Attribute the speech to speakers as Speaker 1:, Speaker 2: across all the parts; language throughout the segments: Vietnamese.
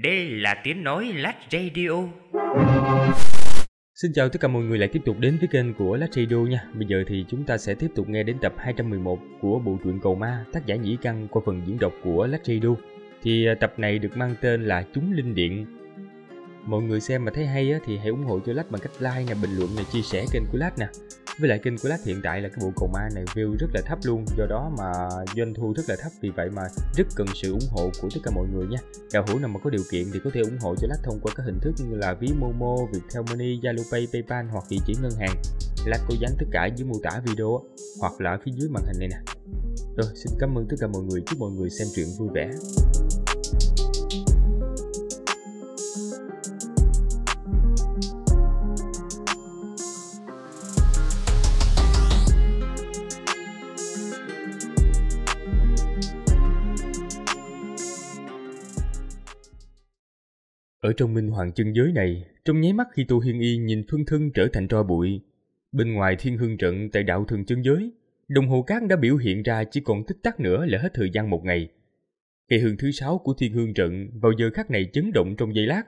Speaker 1: Đây là tiếng nói Lát Radio. Xin chào tất cả mọi người lại tiếp tục đến với kênh của Lát Radio nha. Bây giờ thì chúng ta sẽ tiếp tục nghe đến tập 211 của bộ truyện Cầu Ma tác giả Nhĩ Căn qua phần diễn đọc của Lát Radio. Thì à, tập này được mang tên là Chúng Linh Điện. Mọi người xem mà thấy hay thì hãy ủng hộ cho Lách bằng cách like, nè bình luận, nè chia sẻ kênh của Lách nè với lại kênh của lát hiện tại là cái bộ cầu ma này view rất là thấp luôn do đó mà doanh thu rất là thấp vì vậy mà rất cần sự ủng hộ của tất cả mọi người nha đạo hữu nào mà có điều kiện thì có thể ủng hộ cho lát thông qua các hình thức như là ví momo viettel money zalo pay paypal hoặc địa chỉ ngân hàng lát cố dán tất cả dưới mô tả video hoặc là ở phía dưới màn hình này nè rồi xin cảm ơn tất cả mọi người chúc mọi người xem truyện vui vẻ Ở trong minh hoàng chân giới này, trong nháy mắt khi Tu Hiên Y nhìn Phương Thân trở thành tro bụi, bên ngoài thiên hương trận tại đạo thường chân giới, đồng hồ cát đã biểu hiện ra chỉ còn tích tắc nữa là hết thời gian một ngày. Cây hương thứ sáu của thiên hương trận vào giờ khắc này chấn động trong giây lát.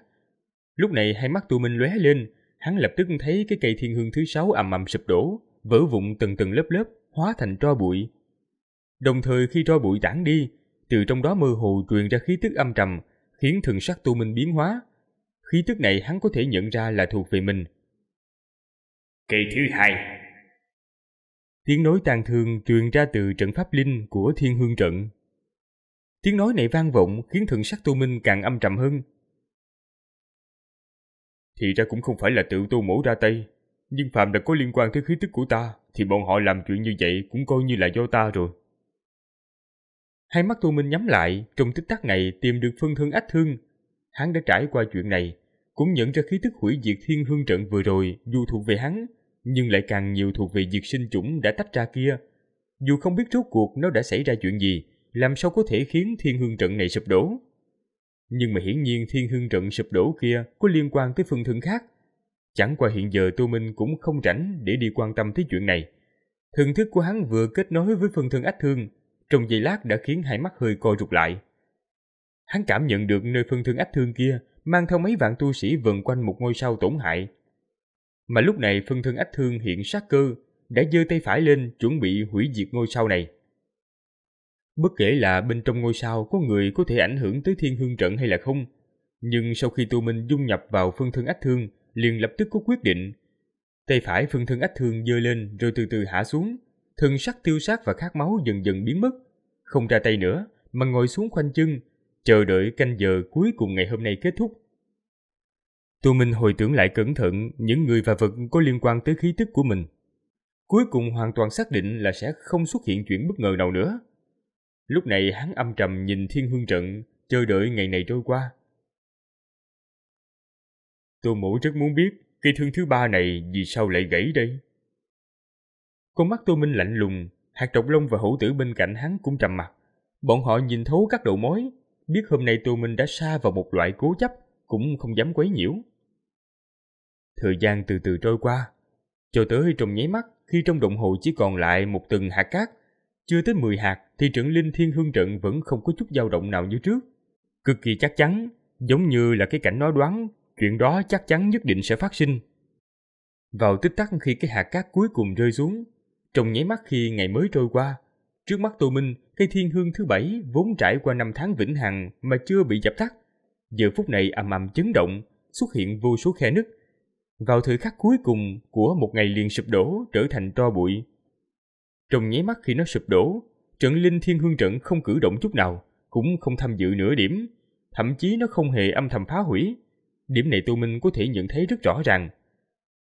Speaker 1: Lúc này hai mắt Tu Minh lóe lên, hắn lập tức thấy cái cây thiên hương thứ sáu ầm ầm sụp đổ, vỡ vụn từng từng lớp lớp, hóa thành tro bụi. Đồng thời khi tro bụi tản đi, từ trong đó mơ hồ truyền ra khí tức âm trầm, khiến thần sắc Tô Minh biến hóa. Khí tức này hắn có thể nhận ra là thuộc về mình.
Speaker 2: Kỳ thứ hai
Speaker 1: Tiếng nói tàn thương truyền ra từ trận pháp linh của thiên hương trận. Tiếng nói này vang vọng khiến thần sắc Tô Minh càng âm trầm hơn. Thì ra cũng không phải là tự Tô Mổ ra tay, nhưng phạm đã có liên quan tới khí tức của ta thì bọn họ làm chuyện như vậy cũng coi như là do ta rồi. Hai mắt Thu Minh nhắm lại, trong tích tắc này tìm được phân thân ách thương. Hắn đã trải qua chuyện này, cũng nhận ra khí tức hủy diệt thiên hương trận vừa rồi dù thuộc về hắn, nhưng lại càng nhiều thuộc về diệt sinh chủng đã tách ra kia. Dù không biết rốt cuộc nó đã xảy ra chuyện gì, làm sao có thể khiến thiên hương trận này sụp đổ. Nhưng mà hiển nhiên thiên hương trận sụp đổ kia có liên quan tới phân thân khác. Chẳng qua hiện giờ Tô Minh cũng không rảnh để đi quan tâm tới chuyện này. Thần thức của hắn vừa kết nối với phân thân ách thương, trong giây lát đã khiến hai mắt hơi co rụt lại. Hắn cảm nhận được nơi phân thân ách thương kia mang theo mấy vạn tu sĩ vần quanh một ngôi sao tổn hại. Mà lúc này phân thân ách thương hiện sát cơ, đã giơ tay phải lên chuẩn bị hủy diệt ngôi sao này. Bất kể là bên trong ngôi sao có người có thể ảnh hưởng tới thiên hương trận hay là không, nhưng sau khi tu Minh dung nhập vào phân thân ách thương, liền lập tức có quyết định. Tay phải phân thân ách thương giơ lên rồi từ từ hạ xuống, thân sắc tiêu sát và khát máu dần dần biến mất. Không ra tay nữa, mà ngồi xuống khoanh chân, chờ đợi canh giờ cuối cùng ngày hôm nay kết thúc. Tô Minh hồi tưởng lại cẩn thận những người và vật có liên quan tới khí tức của mình. Cuối cùng hoàn toàn xác định là sẽ không xuất hiện chuyện bất ngờ nào nữa. Lúc này hắn âm trầm nhìn thiên hương trận, chờ đợi ngày này trôi qua. Tô mổ rất muốn biết cây thương thứ ba này vì sao lại gãy đây? Con mắt Tô Minh lạnh lùng, hạt trọc lông và hữu tử bên cạnh hắn cũng trầm mặt. Bọn họ nhìn thấu các đầu mối, biết hôm nay Tô Minh đã xa vào một loại cố chấp, cũng không dám quấy nhiễu. Thời gian từ từ trôi qua, cho tới trong nháy mắt khi trong đồng hồ chỉ còn lại một từng hạt cát, chưa tới mười hạt thì trận linh thiên hương trận vẫn không có chút dao động nào như trước. Cực kỳ chắc chắn, giống như là cái cảnh nói đoán, chuyện đó chắc chắn nhất định sẽ phát sinh. Vào tích tắc khi cái hạt cát cuối cùng rơi xuống, trong nháy mắt khi ngày mới trôi qua, trước mắt Tô Minh, cây thiên hương thứ bảy vốn trải qua năm tháng vĩnh hằng mà chưa bị dập tắt. Giờ phút này ầm ầm chấn động, xuất hiện vô số khe nứt. Vào thời khắc cuối cùng của một ngày liền sụp đổ trở thành tro bụi. Trong nháy mắt khi nó sụp đổ, trận linh thiên hương trận không cử động chút nào, cũng không tham dự nửa điểm, thậm chí nó không hề âm thầm phá hủy. Điểm này Tô Minh có thể nhận thấy rất rõ ràng.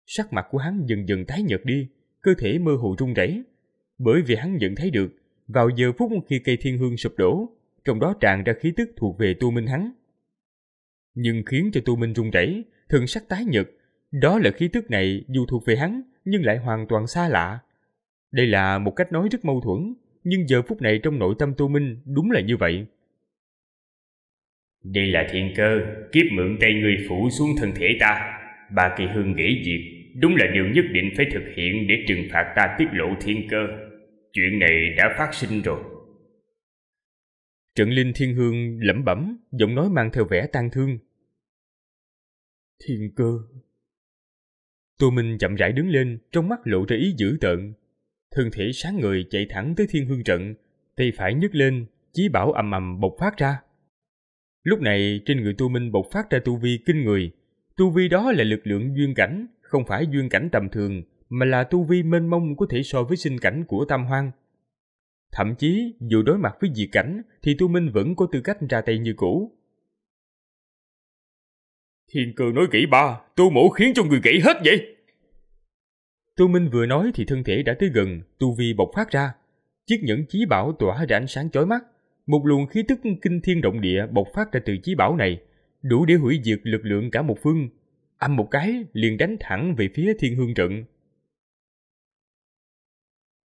Speaker 1: Sắc mặt của hắn dần dần tái nhợt đi, cơ thể mơ hồ run rẩy, bởi vì hắn nhận thấy được, vào giờ phút khi cây thiên hương sụp đổ, trong đó tràn ra khí tức thuộc về tu minh hắn. Nhưng khiến cho tu minh run rẩy, thần sắc tái nhợt, đó là khí tức này dù thuộc về hắn nhưng lại hoàn toàn xa lạ. Đây là một cách nói rất mâu thuẫn, nhưng giờ phút này trong nội tâm tu minh đúng là như vậy. Đây là thiên cơ, kiếp mượn tay người phủ xuống thân thể ta, ba kỳ hương nghĩ diệt đúng là điều nhất định phải thực hiện để trừng phạt ta tiết lộ thiên
Speaker 2: cơ. Chuyện này đã phát sinh rồi.
Speaker 1: Trận linh thiên hương lẩm bẩm, giọng nói mang theo vẻ tang thương. Thiên cơ. Tô Minh chậm rãi đứng lên, trong mắt lộ ra ý dữ tợn. Thân thể sáng người chạy thẳng tới thiên hương trận, tay phải nhấc lên, chí bảo ầm ầm bộc phát ra. Lúc này trên người Tô Minh bộc phát ra tu vi kinh người, tu vi đó là lực lượng duyên cảnh, không phải duyên cảnh tầm thường mà là tu vi mênh mông có thể so với sinh cảnh của tam hoang. Thậm chí, dù đối mặt với diệt cảnh thì tu minh vẫn có tư cách ra tay như cũ. Thiên cơ nói kỹ ba, tu mổ
Speaker 2: khiến cho người gãy hết vậy.
Speaker 1: Tu Minh vừa nói thì thân thể đã tới gần, tu vi bộc phát ra. Chiếc nhẫn chí bảo tỏa ra ánh sáng chói mắt. Một luồng khí tức kinh thiên động địa bộc phát ra từ chí bảo này, đủ để hủy diệt lực lượng cả một phương, âm một cái liền đánh thẳng về phía thiên hương trận.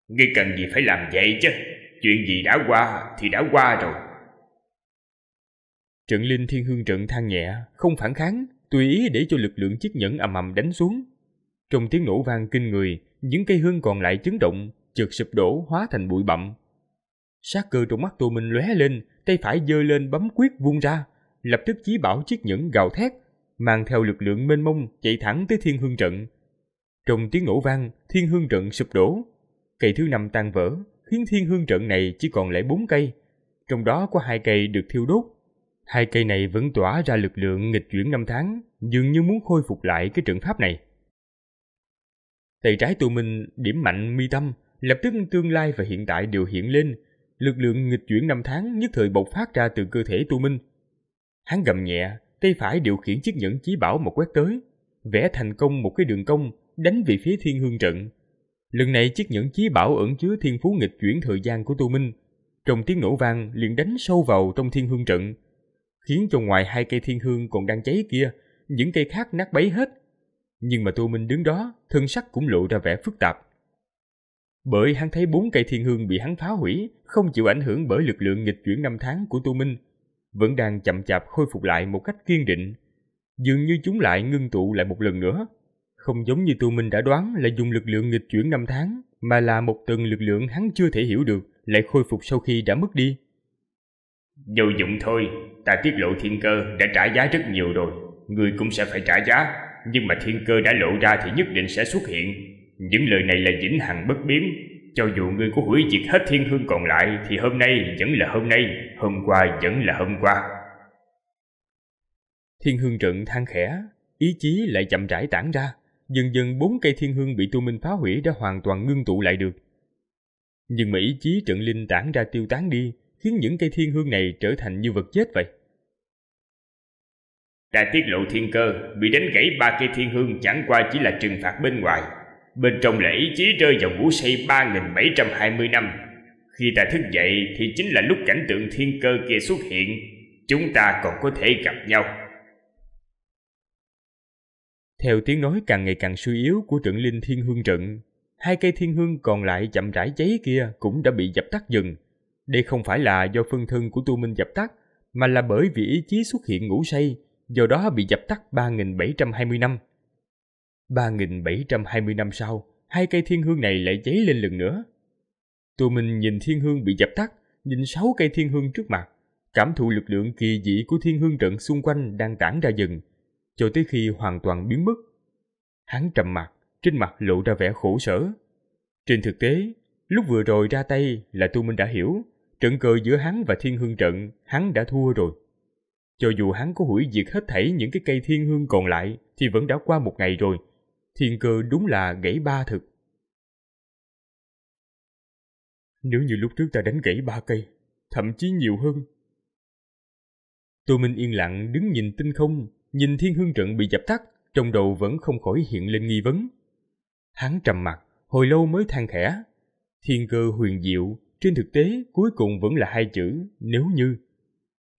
Speaker 2: Ngươi cần gì phải làm vậy chứ? Chuyện gì đã qua thì đã qua rồi.
Speaker 1: Trận linh thiên hương trận than nhẹ, không phản kháng, tùy ý để cho lực lượng chiếc nhẫn ầm ầm đánh xuống. Trong tiếng nổ vang kinh người, những cây hương còn lại chấn động, chợt sụp đổ hóa thành bụi bặm. Sát cơ trong mắt Tô Minh lóe lên, tay phải giơ lên bấm quyết vung ra, lập tức chí bảo chiếc nhẫn gào thét, mang theo lực lượng mênh mông chạy thẳng tới thiên hương trận. Trong tiếng nổ vang, thiên hương trận sụp đổ. Cây thứ năm tan vỡ, khiến thiên hương trận này chỉ còn lại bốn cây, trong đó có hai cây được thiêu đốt. Hai cây này vẫn tỏa ra lực lượng nghịch chuyển năm tháng, dường như muốn khôi phục lại cái trận pháp này. Tay trái tụ minh điểm mạnh mi tâm, lập tức tương lai và hiện tại đều hiện lên, lực lượng nghịch chuyển năm tháng nhất thời bộc phát ra từ cơ thể tu minh. Hắn gầm nhẹ, tay phải điều khiển chiếc nhẫn chí bảo một quét tới, vẽ thành công một cái đường cong đánh về phía thiên hương trận. Lần này chiếc nhẫn chí bảo ẩn chứa thiên phú nghịch chuyển thời gian của Tu Minh, trong tiếng nổ vang liền đánh sâu vào trong thiên hương trận, khiến cho ngoài hai cây thiên hương còn đang cháy kia, những cây khác nát bấy hết. Nhưng mà Tu Minh đứng đó, thân sắc cũng lộ ra vẻ phức tạp. Bởi hắn thấy bốn cây thiên hương bị hắn phá hủy, không chịu ảnh hưởng bởi lực lượng nghịch chuyển năm tháng của Tu Minh, vẫn đang chậm chạp khôi phục lại một cách kiên định. Dường như chúng lại ngưng tụ lại một lần nữa. Không giống như tu mình đã đoán là dùng lực lượng nghịch chuyển năm tháng, mà là một tầng lực lượng hắn chưa thể hiểu được lại khôi phục sau khi đã mất đi. Vô dụng thôi, ta tiết lộ thiên cơ đã trả giá rất nhiều rồi, người cũng sẽ phải trả giá, nhưng mà thiên cơ đã lộ ra thì nhất định sẽ xuất hiện. Những lời này là vĩnh hằng bất biến, cho dù ngươi có hủy diệt hết thiên hương còn lại Thì hôm nay vẫn là hôm nay Hôm qua vẫn là hôm qua Thiên hương trận than khẽ Ý chí lại chậm rãi tản ra Dần dần bốn cây thiên hương bị tu minh phá hủy Đã hoàn toàn ngưng tụ lại được Nhưng mà ý chí trận linh tản ra tiêu tán đi Khiến những cây thiên hương này trở thành như vật chết vậy
Speaker 2: đã tiết lộ thiên cơ, bị đánh gãy ba
Speaker 1: cây thiên hương chẳng qua chỉ là trừng phạt bên ngoài, Bên trong lễ chí rơi vào ngủ say
Speaker 2: 3720 năm Khi ta thức dậy thì chính là lúc cảnh tượng thiên cơ kia xuất hiện Chúng ta còn có thể gặp nhau
Speaker 1: Theo tiếng nói càng ngày càng suy yếu của trận linh thiên hương trận Hai cây thiên hương còn lại chậm rãi cháy kia cũng đã bị dập tắt dần Đây không phải là do phân thân của tu minh dập tắt Mà là bởi vì ý chí xuất hiện ngủ say Do đó bị dập tắt 3720 năm 3.720 năm sau, hai cây thiên hương này lại cháy lên lần nữa. Tù mình nhìn thiên hương bị dập tắt, nhìn sáu cây thiên hương trước mặt, cảm thụ lực lượng kỳ dị của thiên hương trận xung quanh đang tản ra dần, cho tới khi hoàn toàn biến mất. Hắn trầm mặt, trên mặt lộ ra vẻ khổ sở. Trên thực tế, lúc vừa rồi ra tay là Tu Minh đã hiểu, trận cờ giữa hắn và thiên hương trận, hắn đã thua rồi. Cho dù hắn có hủy diệt hết thảy những cái cây thiên hương còn lại thì vẫn đã
Speaker 2: qua một ngày rồi, thiên cơ đúng là gãy ba thực. Nếu như lúc trước ta đánh gãy ba cây, thậm chí nhiều hơn.
Speaker 1: Tô Minh yên lặng đứng nhìn tinh không, nhìn thiên hương trận bị dập tắt, trong đầu vẫn không khỏi hiện lên nghi vấn. Hắn trầm mặt, hồi lâu mới than khẽ. Thiên cơ huyền diệu, trên thực tế cuối cùng vẫn là hai chữ nếu như.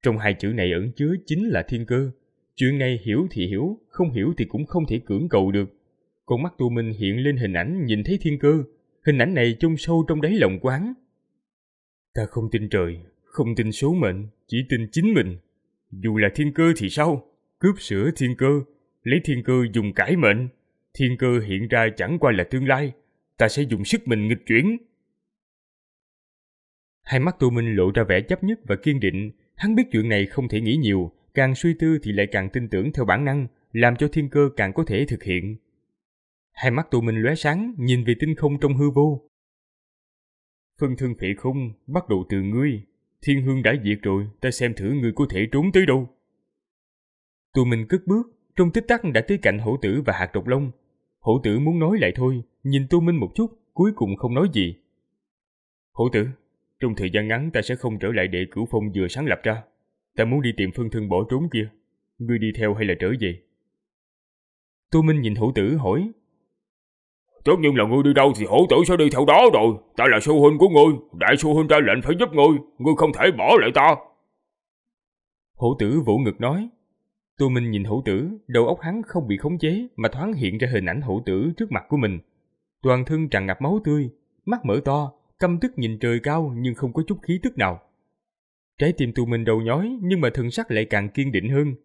Speaker 1: Trong hai chữ này ẩn chứa chính là thiên cơ. Chuyện này hiểu thì hiểu, không hiểu thì cũng không thể cưỡng cầu được. Con mắt Tu Minh hiện lên hình ảnh nhìn thấy thiên cơ, hình ảnh này chôn sâu trong đáy lòng quán. Ta không tin trời, không tin số mệnh, chỉ tin chính mình. Dù là thiên cơ thì sao? Cướp sửa thiên cơ, lấy thiên cơ dùng cải mệnh. Thiên cơ hiện ra chẳng qua là tương lai, ta sẽ dùng sức mình nghịch chuyển. Hai mắt Tu Minh lộ ra vẻ chấp nhất và kiên định, hắn biết chuyện này không thể nghĩ nhiều, càng suy tư thì lại càng tin tưởng theo bản năng, làm cho thiên cơ càng có thể thực hiện. Hai mắt tụ mình lóe sáng, nhìn về tinh không trong hư vô. Phân thân phệ không, bắt đầu từ ngươi. Thiên hương đã diệt rồi, ta xem thử ngươi có thể trốn tới đâu. Tụi mình cất bước, trong tích tắc đã tới cạnh hổ tử và hạt độc long Hổ tử muốn nói lại thôi, nhìn tu minh một chút, cuối cùng không nói gì. Hổ tử, trong thời gian ngắn ta sẽ không trở lại để cửu phong vừa sáng lập ra. Ta muốn đi tìm phân thân bỏ trốn kia. Ngươi đi theo hay là trở về? Tô Minh nhìn hổ tử hỏi,
Speaker 2: Tất nhiên là ngươi đi đâu thì hổ tử sẽ đi theo đó rồi. Ta là sư huynh của ngươi, đại sư huynh ra lệnh phải giúp ngươi, ngươi không thể bỏ lại ta.
Speaker 1: Hổ tử vỗ ngực nói. Tô Minh nhìn hổ tử, đầu
Speaker 2: óc hắn không bị khống chế
Speaker 1: mà thoáng hiện ra hình ảnh hổ tử trước mặt của mình. Toàn thân tràn ngập máu tươi, mắt mở to, căm tức nhìn trời cao nhưng không có chút khí tức nào. Trái tim Tô Minh đầu nhói nhưng mà thần sắc lại càng kiên định hơn.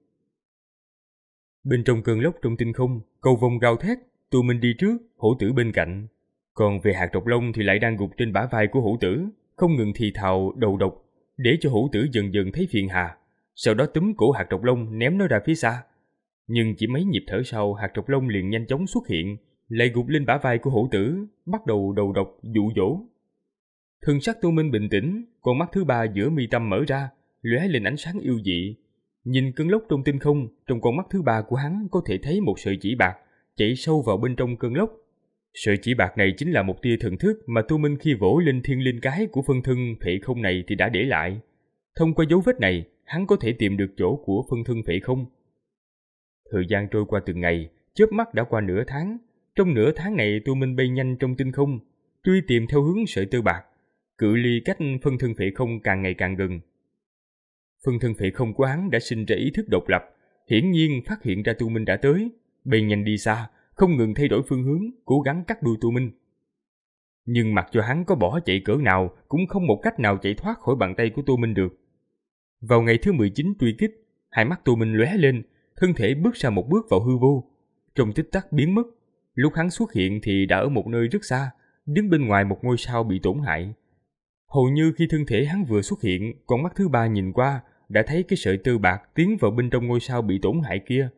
Speaker 1: Bên trong cơn lốc trong tinh không, cầu vồng gào thét, Tu Minh đi trước, hổ tử bên cạnh. Còn về hạt độc lông thì lại đang gục trên bả vai của hổ tử, không ngừng thì thào đầu độc, để cho hổ tử dần dần thấy phiền hà. Sau đó túm cổ hạt độc lông ném nó ra phía xa. Nhưng chỉ mấy nhịp thở sau, hạt độc lông liền nhanh chóng xuất hiện, lại gục lên bả vai của hổ tử, bắt đầu đầu độc dụ dỗ. Thân sắc Tu Minh bình tĩnh, con mắt thứ ba giữa mi tâm mở ra, lóe lên ánh sáng yêu dị. Nhìn cơn lốc trong tinh không, trong con mắt thứ ba của hắn có thể thấy một sợi chỉ bạc chạy sâu vào bên trong cơn lốc. Sợi chỉ bạc này chính là một tia thần thức mà Tu Minh khi vỗ lên thiên linh cái của phân thân phệ không này thì đã để lại. Thông qua dấu vết này, hắn có thể tìm được chỗ của phân thân phệ không. Thời gian trôi qua từng ngày, chớp mắt đã qua nửa tháng. Trong nửa tháng này Tu Minh bay nhanh trong tinh không, truy tìm theo hướng sợi tơ bạc. Cự ly cách phân thân phệ không càng ngày càng gần. Phân thân phệ không của hắn đã sinh ra ý thức độc lập, hiển nhiên phát hiện ra Tu Minh đã tới bay nhanh đi xa, không ngừng thay đổi phương hướng, cố gắng cắt đuôi Tu Minh. Nhưng mặc cho hắn có bỏ chạy cỡ nào cũng không một cách nào chạy thoát khỏi bàn tay của Tu Minh được. Vào ngày thứ 19 truy kích, hai mắt Tu Minh lóe lên, thân thể bước ra một bước vào hư vô. Trong tích tắc biến mất, lúc hắn xuất hiện thì đã ở một nơi rất xa, đứng bên ngoài một ngôi sao bị tổn hại. Hầu như khi thân thể hắn vừa xuất hiện, con mắt thứ ba nhìn qua đã thấy cái sợi tơ bạc tiến vào bên trong ngôi sao bị tổn hại kia.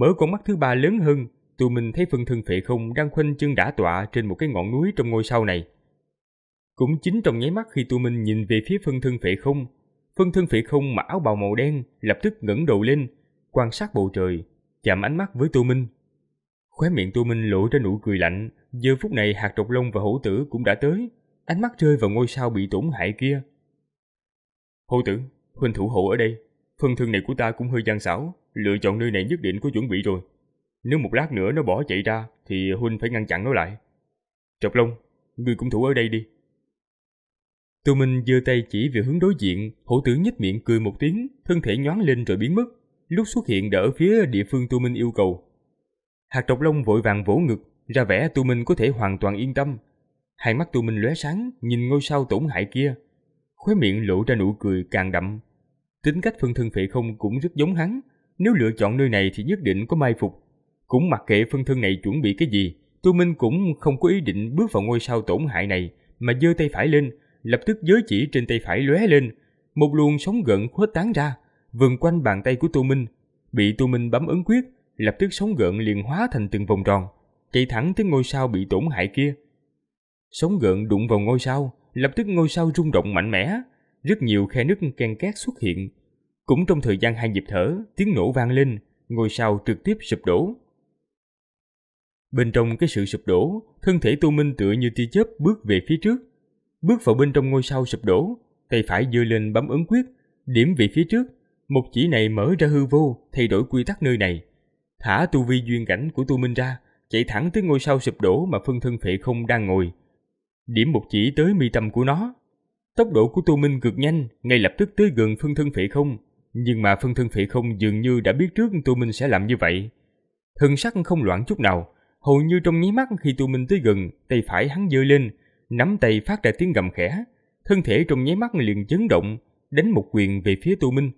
Speaker 1: Mở con mắt thứ ba lớn hơn, tụi mình thấy phần thân phệ không đang khoanh chân đã tọa trên một cái ngọn núi trong ngôi sao này. Cũng chính trong nháy mắt khi tụi mình nhìn về phía phân thân phệ không, phân thân phệ không mặc áo bào màu đen lập tức ngẩng đầu lên, quan sát bầu trời, chạm ánh mắt với tụi mình. Khóe miệng tụi mình lộ ra nụ cười lạnh, giờ phút này hạt độc lông và hổ tử cũng đã tới, ánh mắt rơi vào ngôi sao bị tổn hại kia. Hổ tử, huynh thủ hộ ở đây, Phân thân này của ta cũng hơi gian xảo, lựa chọn nơi này nhất định có chuẩn bị rồi. Nếu một lát nữa nó bỏ chạy ra thì huynh phải ngăn chặn nó lại. Trọc Long, ngươi cũng thủ ở đây đi. Tô Minh giơ tay chỉ về hướng đối diện, hổ tử nhếch miệng cười một tiếng, thân thể nhoáng lên rồi biến mất, lúc xuất hiện đã ở phía địa phương Tô Minh yêu cầu. Hạt Trọc Long vội vàng vỗ ngực, ra vẻ Tô Minh có thể hoàn toàn yên tâm. Hai mắt Tô Minh lóe sáng, nhìn ngôi sao tổn hại kia, khóe miệng lộ ra nụ cười càng đậm, Tính cách phân thân phệ không cũng rất giống hắn, nếu lựa chọn nơi này thì nhất định có mai phục. Cũng mặc kệ phân thân này chuẩn bị cái gì, tu Minh cũng không có ý định bước vào ngôi sao tổn hại này, mà giơ tay phải lên, lập tức giới chỉ trên tay phải lóe lên, một luồng sóng gợn khuếch tán ra, vần quanh bàn tay của tu Minh. Bị tu Minh bấm ấn quyết, lập tức sóng gợn liền hóa thành từng vòng tròn, chạy thẳng tới ngôi sao bị tổn hại kia. Sóng gợn đụng vào ngôi sao, lập tức ngôi sao rung động mạnh mẽ, rất nhiều khe nứt ken két xuất hiện. Cũng trong thời gian hai nhịp thở, tiếng nổ vang lên, ngôi sao trực tiếp sụp đổ. Bên trong cái sự sụp đổ, thân thể Tô Minh tựa như tia chớp bước về phía trước. Bước vào bên trong ngôi sao sụp đổ, tay phải giơ lên bấm ấn quyết, điểm về phía trước. Một chỉ này mở ra hư vô, thay đổi quy tắc nơi này. Thả tu vi duyên cảnh của Tô Minh ra, chạy thẳng tới ngôi sao sụp đổ mà phân thân phệ không đang ngồi. Điểm một chỉ tới mi tâm của nó, Tốc độ của Tô Minh cực nhanh, ngay lập tức tới gần phân thân phệ không. Nhưng mà phân thân phệ không dường như đã biết trước Tô Minh sẽ làm như vậy. thân sắc không loạn chút nào, hầu như trong nháy mắt khi Tô Minh tới gần, tay phải hắn giơ lên, nắm tay phát ra tiếng gầm khẽ. Thân thể trong nháy mắt liền chấn động, đánh một quyền về phía Tô Minh.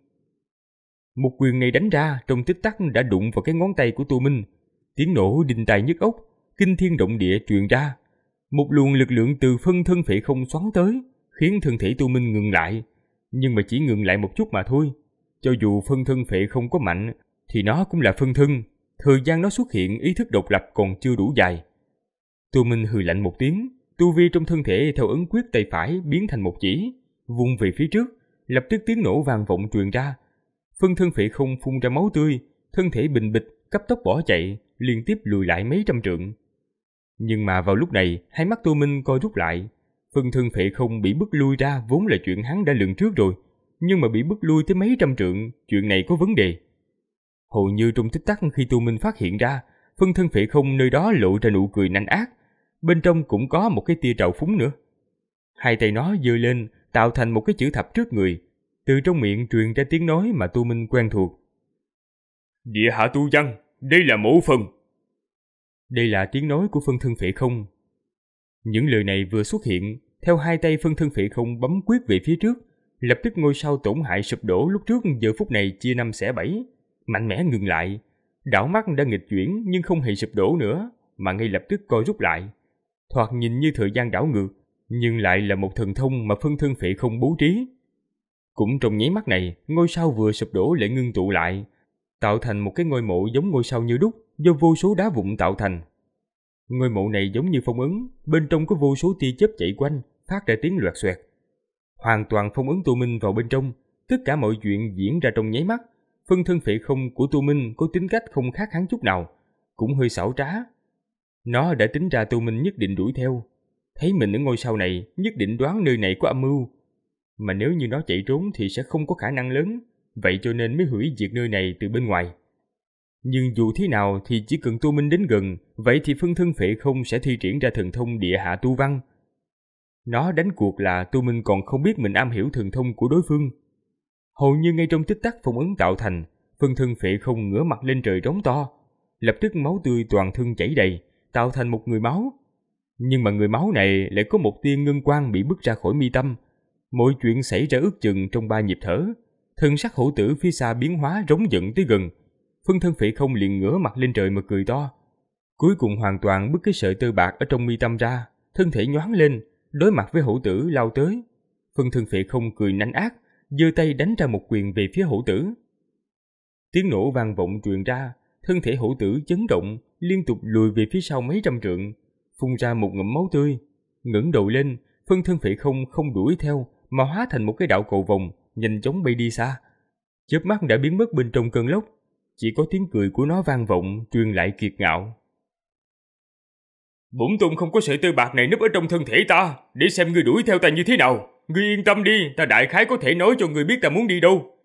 Speaker 1: Một quyền này đánh ra trong tích tắc đã đụng vào cái ngón tay của Tô Minh. Tiếng nổ đinh tai nhức óc, kinh thiên động địa truyền ra. Một luồng lực lượng từ phân thân phệ không xoắn tới, khiến thân thể tu minh ngừng lại, nhưng mà chỉ ngừng lại một chút mà thôi. Cho dù phân thân phệ không có mạnh, thì nó cũng là phân thân, thời gian nó xuất hiện ý thức độc lập còn chưa đủ dài. Tu Minh hừ lạnh một tiếng, tu vi trong thân thể theo ấn quyết tay phải biến thành một chỉ, vung về phía trước, lập tức tiếng nổ vang vọng truyền ra. Phân thân phệ không phun ra máu tươi, thân thể bình bịch, cấp tốc bỏ chạy, liên tiếp lùi lại mấy trăm trượng. Nhưng mà vào lúc này, hai mắt Tu Minh co rút lại, Phân thân phệ không bị bức lui ra vốn là chuyện hắn đã lường trước rồi, nhưng mà bị bức lui tới mấy trăm trượng, chuyện này có vấn đề. Hầu như trong tích tắc khi Tu Minh phát hiện ra, phân thân phệ không nơi đó lộ ra nụ cười nanh ác, bên trong cũng có một cái tia trào phúng nữa. Hai tay nó giơ lên, tạo thành một cái chữ thập trước người, từ trong miệng truyền ra tiếng nói mà Tu Minh quen thuộc. Địa hạ tu văn, đây là mẫu phần. Đây là tiếng nói của phân thân phệ không. Những lời này vừa xuất hiện, theo hai tay Phân Thân Phỉ không bấm quyết về phía trước, lập tức ngôi sao tổn hại sụp đổ lúc trước giờ phút này chia năm xẻ bảy, mạnh mẽ ngừng lại. Đảo mắt đã nghịch chuyển nhưng không hề sụp đổ nữa, mà ngay lập tức co rút lại. Thoạt nhìn như thời gian đảo ngược, nhưng lại là một thần thông mà Phân Thân phệ không bố trí. Cũng trong nháy mắt này, ngôi sao vừa sụp đổ lại ngưng tụ lại, tạo thành một cái ngôi mộ giống ngôi sao như đúc do vô số đá vụn tạo thành. Ngôi mộ này giống như phong ấn, bên trong có vô số tia chớp chạy quanh, phát ra tiếng loạt xoẹt. Hoàn toàn phong ứng Tu Minh vào bên trong, tất cả mọi chuyện diễn ra trong nháy mắt. Phân thân phệ không của Tu Minh có tính cách không khác hắn chút nào, cũng hơi xảo trá. Nó đã tính ra Tu Minh nhất định đuổi theo. Thấy mình ở ngôi sao này, nhất định đoán nơi này có âm mưu. Mà nếu như nó chạy trốn thì sẽ không có khả năng lớn, vậy cho nên mới hủy diệt nơi này từ bên ngoài. Nhưng dù thế nào thì chỉ cần Tu Minh đến gần, vậy thì phân thân phệ không sẽ thi triển ra thần thông địa hạ tu văn, nó đánh cuộc là Tu Minh còn không biết mình am hiểu thần thông của đối phương. Hầu như ngay trong tích tắc phong ấn tạo thành, phân thân phệ không ngửa mặt lên trời rống to. Lập tức máu tươi toàn thân chảy đầy, tạo thành một người máu. Nhưng mà người máu này lại có một tiên ngân quang bị bứt ra khỏi mi tâm. Mọi chuyện xảy ra ước chừng trong ba nhịp thở. Thân sắc hữu tử phía xa biến hóa rống giận tới gần. Phân thân phệ không liền ngửa mặt lên trời mà cười to. Cuối cùng hoàn toàn bứt cái sợi tơ bạc ở trong mi tâm ra, thân thể nhoáng lên, đối mặt với hữu tử lao tới. Phân thân phệ không cười nanh ác, giơ tay đánh ra một quyền về phía hữu tử. Tiếng nổ vang vọng truyền ra, thân thể hữu tử chấn động, liên tục lùi về phía sau mấy trăm trượng, phun ra một ngụm máu tươi. ngẩng đầu lên, phân thân phệ không không đuổi theo mà hóa thành một cái đạo cầu vòng, nhanh chóng bay đi xa. Chớp mắt đã biến mất bên trong cơn lốc, chỉ có tiếng cười của nó vang vọng truyền lại kiệt ngạo. Bổn Tôn không có sợi tơ bạc này núp ở trong thân thể ta, để xem ngươi đuổi theo ta như thế nào. Ngươi yên tâm đi, ta đại khái có thể nói cho ngươi biết ta muốn đi đâu.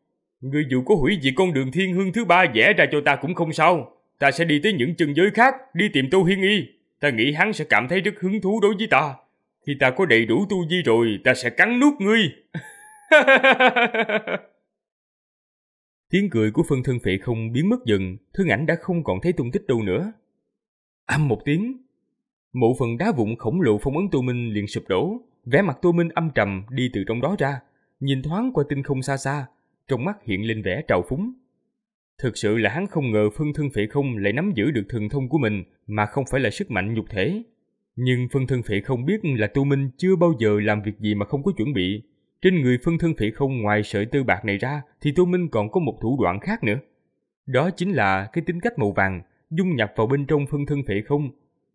Speaker 1: Ngươi dù có hủy diệt con đường thiên hương thứ ba vẽ ra cho ta cũng không sao. Ta sẽ đi tới những chân giới khác, đi tìm Tô Hiên Y. Ta nghĩ hắn sẽ cảm thấy rất hứng thú đối với ta. Khi ta có đầy đủ tu di rồi, ta sẽ cắn nuốt ngươi. Tiếng cười của phân thân phệ không biến mất dần, thân ảnh đã không còn thấy tung tích đâu nữa. Âm một tiếng, Mộ phần đá vụn khổng lồ phong ấn Tô Minh liền sụp đổ, vẻ mặt Tô Minh âm trầm đi từ trong đó ra, nhìn thoáng qua tinh không xa xa, trong mắt hiện lên vẻ trào phúng. Thực sự là hắn không ngờ phân thân phệ không lại nắm giữ được thần thông của mình mà không phải là sức mạnh nhục thể. Nhưng phân thân phệ không biết là Tô Minh chưa bao giờ làm việc gì mà không có chuẩn bị. Trên người phân thân phệ không ngoài sợi tư bạc này ra thì Tô Minh còn có một thủ đoạn khác nữa. Đó chính là cái tính cách màu vàng dung nhập vào bên trong phân thân phệ không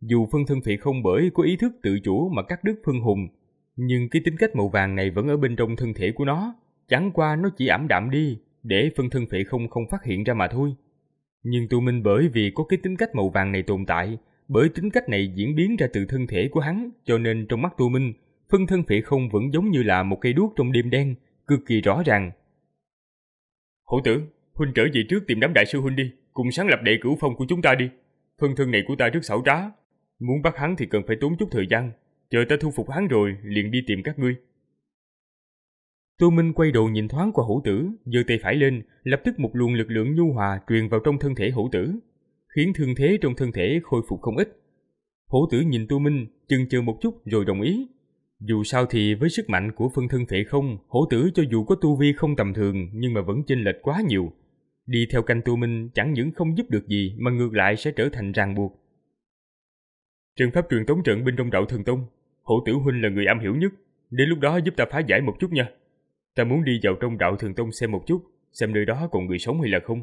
Speaker 1: dù phân thân phệ không bởi có ý thức tự chủ mà cắt đứt phân hùng, nhưng cái tính cách màu vàng này vẫn ở bên trong thân thể của nó, chẳng qua nó chỉ ẩm đạm đi để phân thân phệ không không phát hiện ra mà thôi. Nhưng tu minh bởi vì có cái tính cách màu vàng này tồn tại, bởi tính cách này diễn biến ra từ thân thể của hắn, cho nên trong mắt tu minh, phân thân phệ không vẫn giống như là một cây đuốc trong đêm đen, cực kỳ rõ ràng. Hổ tử, huynh trở về trước tìm đám đại sư huynh đi, cùng sáng lập đệ cửu phong của chúng ta đi. Phân thân này của ta rất xảo trá, Muốn bắt hắn thì cần phải tốn chút thời gian, chờ ta thu phục hắn rồi liền đi tìm các ngươi. Tô Minh quay đầu nhìn thoáng qua hữu tử, giơ tay phải lên, lập tức một luồng lực lượng nhu hòa truyền vào trong thân thể hữu tử, khiến thương thế trong thân thể khôi phục không ít. Hổ tử nhìn Tu Minh, chừng chờ một chút rồi đồng ý. Dù sao thì với sức mạnh của phân thân thể không, hổ tử cho dù có tu vi không tầm thường nhưng mà vẫn chênh lệch quá nhiều. Đi theo canh Tu Minh chẳng những không giúp được gì mà ngược lại sẽ trở thành ràng buộc, Trận pháp truyền tống trận bên trong đạo thần tông, Hổ Tiểu Huynh là người am hiểu nhất, đến lúc đó giúp ta phá giải một chút nha. Ta muốn đi vào trong đạo thần tông xem một chút, xem nơi đó còn người sống hay là không.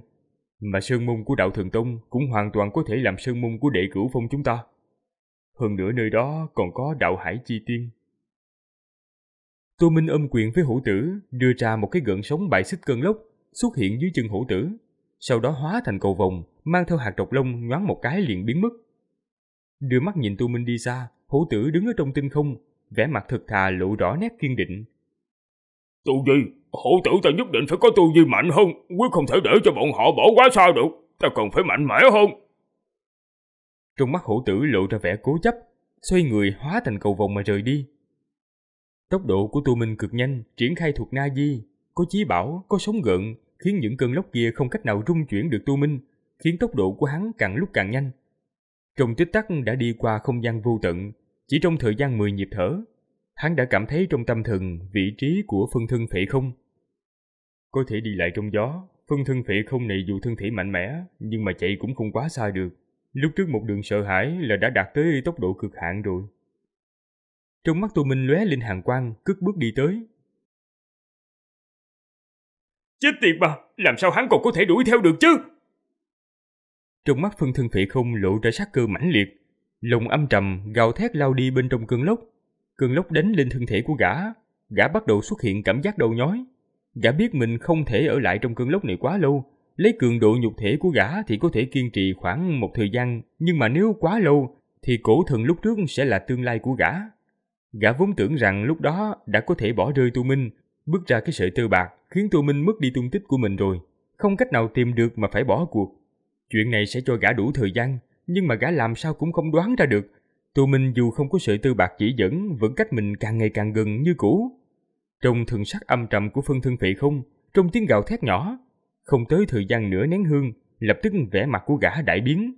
Speaker 1: Mà sơn môn của đạo thần tông cũng hoàn toàn có thể làm sơn môn của đệ cửu phong chúng ta. Hơn nữa nơi đó còn có đạo hải chi tiên. Tô Minh ôm quyền với hổ tử, đưa ra một cái gợn sóng bại xích cơn lốc, xuất hiện dưới chân hổ tử. Sau đó hóa thành cầu vòng, mang theo hạt trọc lông nhoáng một cái liền biến mất. Đưa mắt nhìn Tu Minh đi xa, hổ tử đứng ở trong tinh không, vẻ mặt thật thà
Speaker 2: lộ rõ nét kiên định. Tu Di, hổ tử ta nhất định phải có tu Di mạnh hơn, quyết không thể để cho bọn họ bỏ quá xa được, ta cần phải mạnh mẽ hơn.
Speaker 1: Trong mắt hổ tử lộ ra vẻ cố chấp, xoay người hóa thành cầu vòng mà rời đi. Tốc độ của Tu Minh cực nhanh, triển khai thuộc Na Di, có chí bảo, có sóng gợn, khiến những cơn lốc kia không cách nào rung chuyển được Tu Minh, khiến tốc độ của hắn càng lúc càng nhanh, trong tích tắc đã đi qua không gian vô tận, chỉ trong thời gian 10 nhịp thở, hắn đã cảm thấy trong tâm thần vị trí của phân thân phệ không. Có thể đi lại trong gió, phân thân phệ không này dù thân thể mạnh mẽ, nhưng mà chạy cũng không quá xa được. Lúc trước một đường sợ hãi là đã đạt tới tốc độ cực hạn rồi. Trong mắt Tô Minh lóe lên hàng quang, cất bước đi tới.
Speaker 2: Chết tiệt mà, làm sao hắn còn có thể đuổi theo được chứ?
Speaker 1: Trong mắt phân thân phệ không lộ ra sát cơ mãnh liệt, lồng âm trầm gào thét lao đi bên trong cơn lốc. Cơn lốc đánh lên thân thể của gã, gã bắt đầu xuất hiện cảm giác đầu nhói. Gã biết mình không thể ở lại trong cơn lốc này quá lâu, lấy cường độ nhục thể của gã thì có thể kiên trì khoảng một thời gian, nhưng mà nếu quá lâu thì cổ thần lúc trước sẽ là tương lai của gã. Gã vốn tưởng rằng lúc đó đã có thể bỏ rơi Tu Minh, bước ra cái sợi tơ bạc khiến Tu Minh mất đi tung tích của mình rồi, không cách nào tìm được mà phải bỏ cuộc. Chuyện này sẽ cho gã đủ thời gian, nhưng mà gã làm sao cũng không đoán ra được. Tô Minh dù không có sự tư bạc chỉ dẫn, vẫn cách mình càng ngày càng gần như cũ. Trong thường sắc âm trầm của phân thân phệ không, trong tiếng gào thét nhỏ, không tới thời gian nửa nén hương, lập tức vẻ mặt của gã đại biến.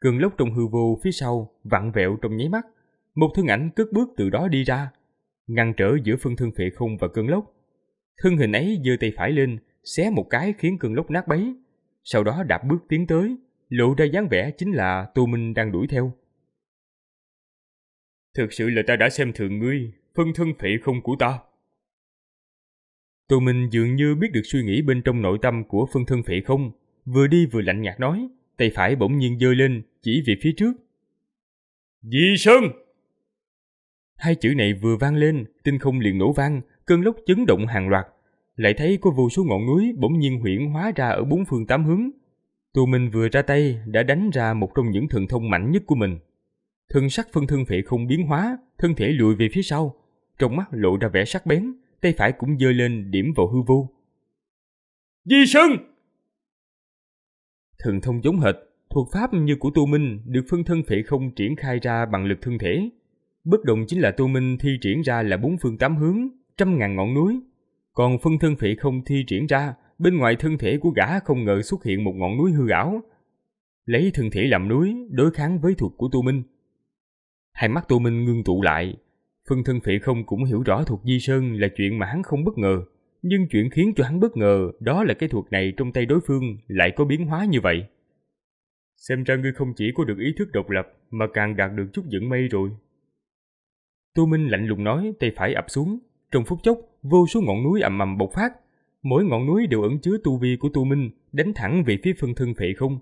Speaker 1: Cơn lốc trong hư vô phía sau, vặn vẹo trong nháy mắt, một thân ảnh cất bước từ đó đi ra, ngăn trở giữa phân thân phệ không và cơn lốc. Thân hình ấy giơ tay phải lên, xé một cái khiến cơn lốc nát bấy sau đó đạp bước tiến tới, lộ ra dáng vẻ chính là Tô Minh đang đuổi theo. Thực sự là ta đã xem thường ngươi, phân thân phệ không của ta. Tô Minh dường như biết được suy nghĩ bên trong nội tâm của phân thân phệ không, vừa đi vừa lạnh nhạt nói, tay phải bỗng nhiên giơ lên chỉ về phía trước. Di Sơn! Hai chữ này vừa vang lên, tinh không liền nổ vang, cơn lốc chấn động hàng loạt, lại thấy có vô số ngọn núi bỗng nhiên huyễn hóa ra ở bốn phương tám hướng. Tù Minh vừa ra tay đã đánh ra một trong những thần thông mạnh nhất của mình. Thân sắc phân thân phệ không biến hóa, thân thể lùi về phía sau, trong mắt lộ ra vẻ sắc bén, tay phải cũng giơ lên điểm vào hư vô. Di sưng! Thần thông giống hệt, thuật pháp như của Tu Minh được phân thân phệ không triển khai ra bằng lực thân thể. Bất động chính là Tu Minh thi triển ra là bốn phương tám hướng, trăm ngàn ngọn núi, còn phân thân phệ không thi triển ra, bên ngoài thân thể của gã không ngờ xuất hiện một ngọn núi hư ảo. Lấy thân thể làm núi, đối kháng với thuật của tu Minh. Hai mắt tu Minh ngưng tụ lại. Phân thân phệ không cũng hiểu rõ thuật Di Sơn là chuyện mà hắn không bất ngờ. Nhưng chuyện khiến cho hắn bất ngờ đó là cái thuật này trong tay đối phương lại có biến hóa như vậy. Xem ra ngươi không chỉ có được ý thức độc lập mà càng đạt được chút dựng mây rồi. Tô Minh lạnh lùng nói tay phải ập xuống. Trong phút chốc, vô số ngọn núi ầm ầm bộc phát, mỗi ngọn núi đều ẩn chứa tu vi của tu minh, đánh thẳng về phía phân thân phệ không.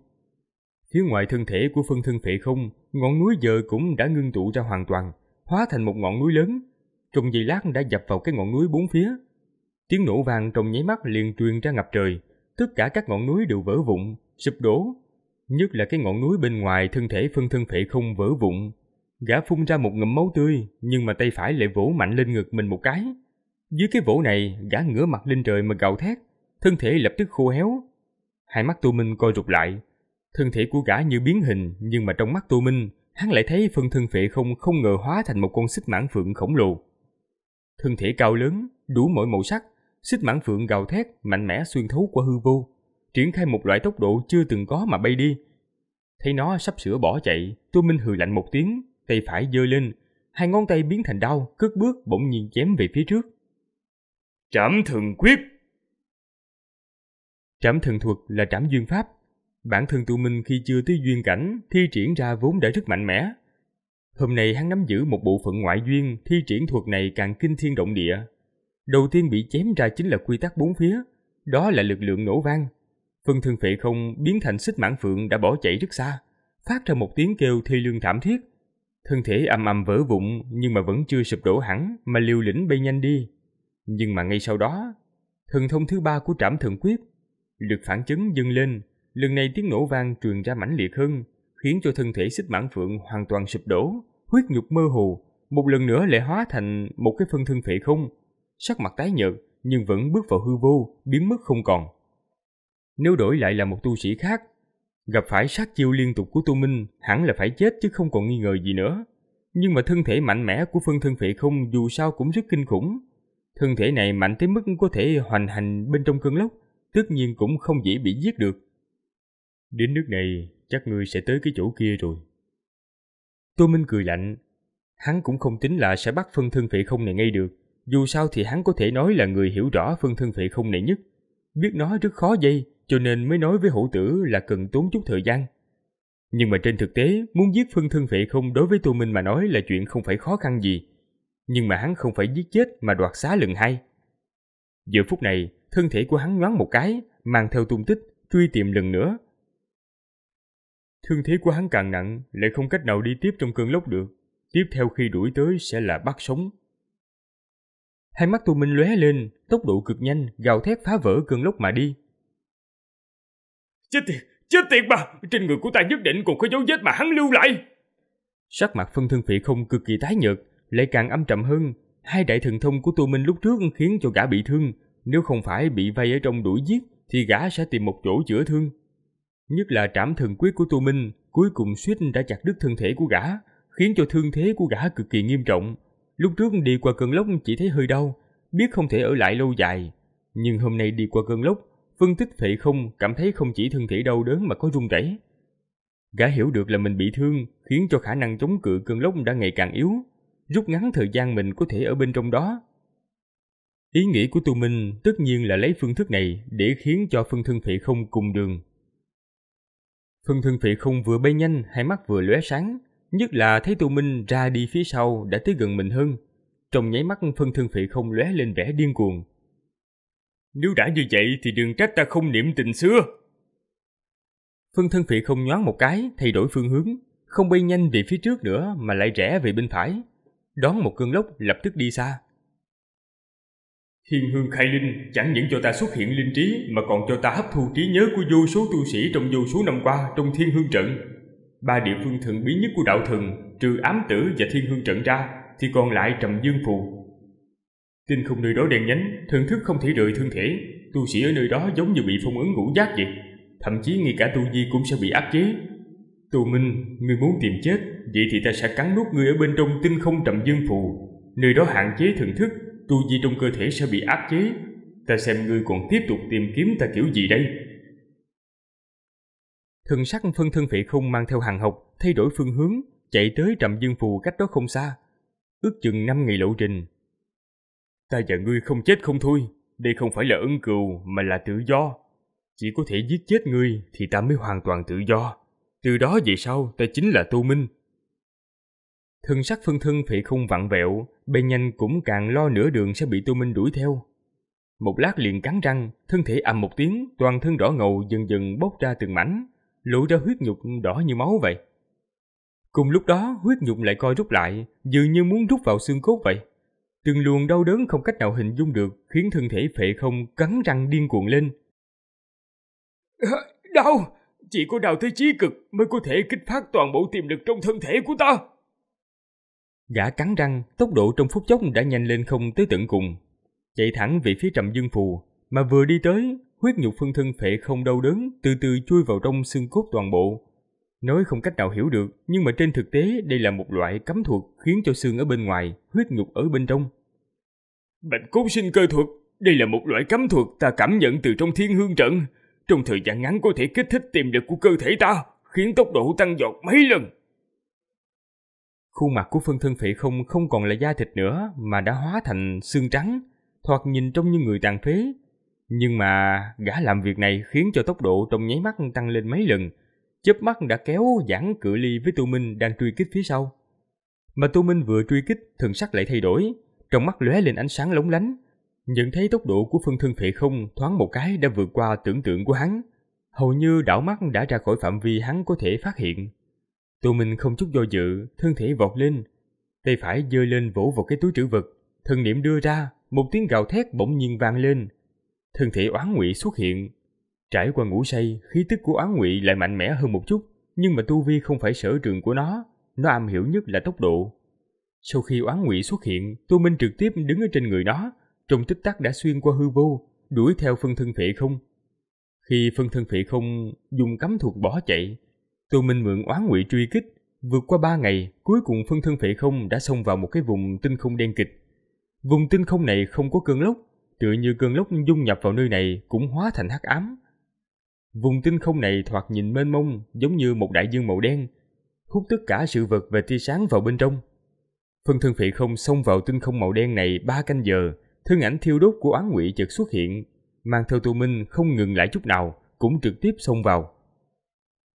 Speaker 1: Phía ngoài thân thể của phân thân phệ không, ngọn núi giờ cũng đã ngưng tụ ra hoàn toàn, hóa thành một ngọn núi lớn, trong giây lát đã dập vào cái ngọn núi bốn phía. Tiếng nổ vàng trong nháy mắt liền truyền ra ngập trời, tất cả các ngọn núi đều vỡ vụn, sụp đổ. Nhất là cái ngọn núi bên ngoài thân thể phân thân phệ không vỡ vụn. Gã phun ra một ngụm máu tươi, nhưng mà tay phải lại vỗ mạnh lên ngực mình một cái, dưới cái vỗ này, gã ngửa mặt lên trời mà gào thét, thân thể lập tức khô héo. Hai mắt Tô Minh co rụt lại, thân thể của gã như biến hình nhưng mà trong mắt Tô Minh, hắn lại thấy phân thân phệ không không ngờ hóa thành một con xích mãng phượng khổng lồ. Thân thể cao lớn, đủ mọi màu sắc, xích mãng phượng gào thét mạnh mẽ xuyên thấu qua hư vô, triển khai một loại tốc độ chưa từng có mà bay đi. Thấy nó sắp sửa bỏ chạy, Tô Minh hừ lạnh một tiếng, tay phải giơ lên, hai ngón tay biến thành đao, cước bước bỗng nhiên chém về phía trước. Trảm Thần Quyết Trảm Thần Thuật là trảm duyên pháp. Bản thân tụ mình khi chưa tới duyên cảnh thi triển ra vốn đã rất mạnh mẽ. Hôm nay hắn nắm giữ một bộ phận ngoại duyên thi triển thuật này càng kinh thiên động địa. Đầu tiên bị chém ra chính là quy tắc bốn phía, đó là lực lượng nổ vang. Phân thân phệ không biến thành xích mãn phượng đã bỏ chạy rất xa, phát ra một tiếng kêu thi lương thảm thiết. Thân thể âm âm vỡ vụn nhưng mà vẫn chưa sụp đổ hẳn mà liều lĩnh bay nhanh đi. Nhưng mà ngay sau đó, thần thông thứ ba của trảm thần quyết, lực phản chấn dâng lên, lần này tiếng nổ vang truyền ra mãnh liệt hơn, khiến cho thân thể xích mãn phượng hoàn toàn sụp đổ, huyết nhục mơ hồ, một lần nữa lại hóa thành một cái phân thân phệ không, sắc mặt tái nhợt nhưng vẫn bước vào hư vô, biến mất không còn. Nếu đổi lại là một tu sĩ khác, gặp phải sát chiêu liên tục của Tu Minh hẳn là phải chết chứ không còn nghi ngờ gì nữa. Nhưng mà thân thể mạnh mẽ của phân thân phệ không dù sao cũng rất kinh khủng, Thân thể này mạnh tới mức có thể hoành hành bên trong cơn lốc, tất nhiên cũng không dễ bị giết được. Đến nước này, chắc ngươi sẽ tới cái chỗ kia rồi. Tô Minh cười lạnh. Hắn cũng không tính là sẽ bắt phân thân phệ không này ngay được. Dù sao thì hắn có thể nói là người hiểu rõ phân thân phệ không này nhất. Biết nó rất khó dây, cho nên mới nói với hổ tử là cần tốn chút thời gian. Nhưng mà trên thực tế, muốn giết phân thân phệ không đối với Tô Minh mà nói là chuyện không phải khó khăn gì nhưng mà hắn không phải giết chết mà đoạt xá lần hai. Giờ phút này, thân thể của hắn nhoáng một cái, mang theo tung tích, truy tìm lần nữa. Thương thế của hắn càng nặng, lại không cách nào đi tiếp trong cơn lốc được. Tiếp theo khi đuổi tới sẽ là bắt sống. Hai mắt Tu minh lóe lên, tốc độ cực nhanh, gào thét phá vỡ cơn lốc mà đi. Chết tiệt, chết tiệt mà, trên người của ta nhất định còn có dấu vết mà hắn lưu lại. Sắc mặt phân thân phỉ không cực kỳ tái nhợt, lại càng âm trầm hơn. Hai đại thần thông của tu minh lúc trước khiến cho gã bị thương, nếu không phải bị vây ở trong đuổi giết thì gã sẽ tìm một chỗ chữa thương. Nhất là trảm thần quyết của tu minh cuối cùng suýt đã chặt đứt thân thể của gã, khiến cho thương thế của gã cực kỳ nghiêm trọng. Lúc trước đi qua cơn lốc chỉ thấy hơi đau, biết không thể ở lại lâu dài. Nhưng hôm nay đi qua cơn lốc, phân tích phệ không cảm thấy không chỉ thân thể đau đớn mà có run rẩy. Gã hiểu được là mình bị thương, khiến cho khả năng chống cự cơn lốc đã ngày càng yếu, rút ngắn thời gian mình có thể ở bên trong đó. Ý nghĩ của Tu Minh tất nhiên là lấy phương thức này để khiến cho phân thân phệ không cùng đường. Phân thân phệ không vừa bay nhanh, hai mắt vừa lóe sáng, nhất là thấy Tu Minh ra đi phía sau đã tới gần mình hơn. Trong nháy mắt phân thân phệ không lóe lên vẻ điên cuồng. Nếu đã như vậy thì đừng trách ta không niệm tình xưa. Phân thân phệ không nhoáng một cái, thay đổi phương hướng, không bay nhanh về phía trước nữa mà lại rẽ về bên phải, đón một cơn lốc lập tức đi xa. Thiên hương khai linh chẳng những cho ta xuất hiện linh trí mà còn cho ta hấp thu trí nhớ của vô số tu sĩ trong vô số năm qua trong thiên hương trận. Ba địa phương thần bí nhất của đạo thần trừ ám tử và thiên hương trận ra thì còn lại trầm dương phù. Tinh không nơi đó đen nhánh, thần thức không thể rời thương thể, tu sĩ ở nơi đó giống như bị phong ấn ngũ giác vậy. Thậm chí ngay cả tu vi cũng sẽ bị áp chế, Tù Minh, ngươi muốn tìm chết, vậy thì ta sẽ cắn nuốt ngươi ở bên trong tinh không trầm dương phù. Nơi đó hạn chế thưởng thức, tu di trong cơ thể sẽ bị áp chế. Ta xem ngươi còn tiếp tục tìm kiếm ta kiểu gì đây? Thần sắc phân thân phệ không mang theo hàng học, thay đổi phương hướng, chạy tới trầm dương phù cách đó không xa. Ước chừng năm ngày lộ trình. Ta và ngươi không chết không thôi, đây không phải là ân cừu mà là tự do. Chỉ có thể giết chết ngươi thì ta mới hoàn toàn tự do từ đó về sau ta chính là tu minh. Thân sắc phân thân phệ không vặn vẹo, bên nhanh cũng càng lo nửa đường sẽ bị tu minh đuổi theo. Một lát liền cắn răng, thân thể ầm một tiếng, toàn thân đỏ ngầu dần dần bốc ra từng mảnh, lộ ra huyết nhục đỏ như máu vậy. Cùng lúc đó, huyết nhục lại coi rút lại, dường như muốn rút vào xương cốt vậy. Từng luồng đau đớn không cách nào hình dung được, khiến thân thể phệ không cắn răng điên cuồng lên.
Speaker 2: đau! Chỉ có đào thế chí cực mới có thể kích phát toàn bộ tiềm lực trong thân thể của ta.
Speaker 1: Gã cắn răng, tốc độ trong phút chốc đã nhanh lên không tới tận cùng. Chạy thẳng về phía trầm dương phù, mà vừa đi tới, huyết nhục phân thân phệ không đau đớn, từ từ chui vào trong xương cốt toàn bộ. Nói không cách nào hiểu được, nhưng mà trên thực tế đây là một loại cấm thuật khiến cho xương ở bên ngoài, huyết nhục ở bên trong.
Speaker 2: bệnh cốt sinh cơ thuật, đây là một loại cấm thuật ta cảm nhận từ trong thiên hương trận. Trong thời gian ngắn có thể kích thích tiềm lực của cơ thể ta, khiến tốc độ tăng vọt mấy lần.
Speaker 1: Khuôn mặt của phân thân phệ không không còn là da thịt nữa mà đã hóa thành xương trắng, thoạt nhìn trông như người tàn phế. Nhưng mà gã làm việc này khiến cho tốc độ trong nháy mắt tăng lên mấy lần, chớp mắt đã kéo giãn cự ly với Tu Minh đang truy kích phía sau. Mà Tu Minh vừa truy kích, thần sắc lại thay đổi, trong mắt lóe lên ánh sáng lóng lánh, Nhận thấy tốc độ của phân thân phệ không thoáng một cái đã vượt qua tưởng tượng của hắn, hầu như đảo mắt đã ra khỏi phạm vi hắn có thể phát hiện. Tô Minh không chút do dự, thân thể vọt lên, tay phải giơ lên vỗ vào cái túi trữ vật, thần niệm đưa ra, một tiếng gào thét bỗng nhiên vang lên. Thân thể oán ngụy xuất hiện, trải qua ngủ say, khí tức của oán ngụy lại mạnh mẽ hơn một chút, nhưng mà tu vi không phải sở trường của nó, nó am hiểu nhất là tốc độ. Sau khi oán ngụy xuất hiện, Tô Minh trực tiếp đứng ở trên người nó, trong tích tắc đã xuyên qua hư vô, đuổi theo phân thân phệ không. Khi phân thân phệ không dùng cấm thuật bỏ chạy, Tô Minh mượn oán ngụy truy kích, vượt qua ba ngày, cuối cùng phân thân phệ không đã xông vào một cái vùng tinh không đen kịch. Vùng tinh không này không có cơn lốc, tựa như cơn lốc dung nhập vào nơi này cũng hóa thành hắc ám. Vùng tinh không này thoạt nhìn mênh mông giống như một đại dương màu đen, hút tất cả sự vật và tia sáng vào bên trong. Phân thân phệ không xông vào tinh không màu đen này ba canh giờ, thân ảnh thiêu đốt của oán ngụy chợt xuất hiện, mang theo tu Minh không ngừng lại chút nào, cũng trực tiếp xông vào.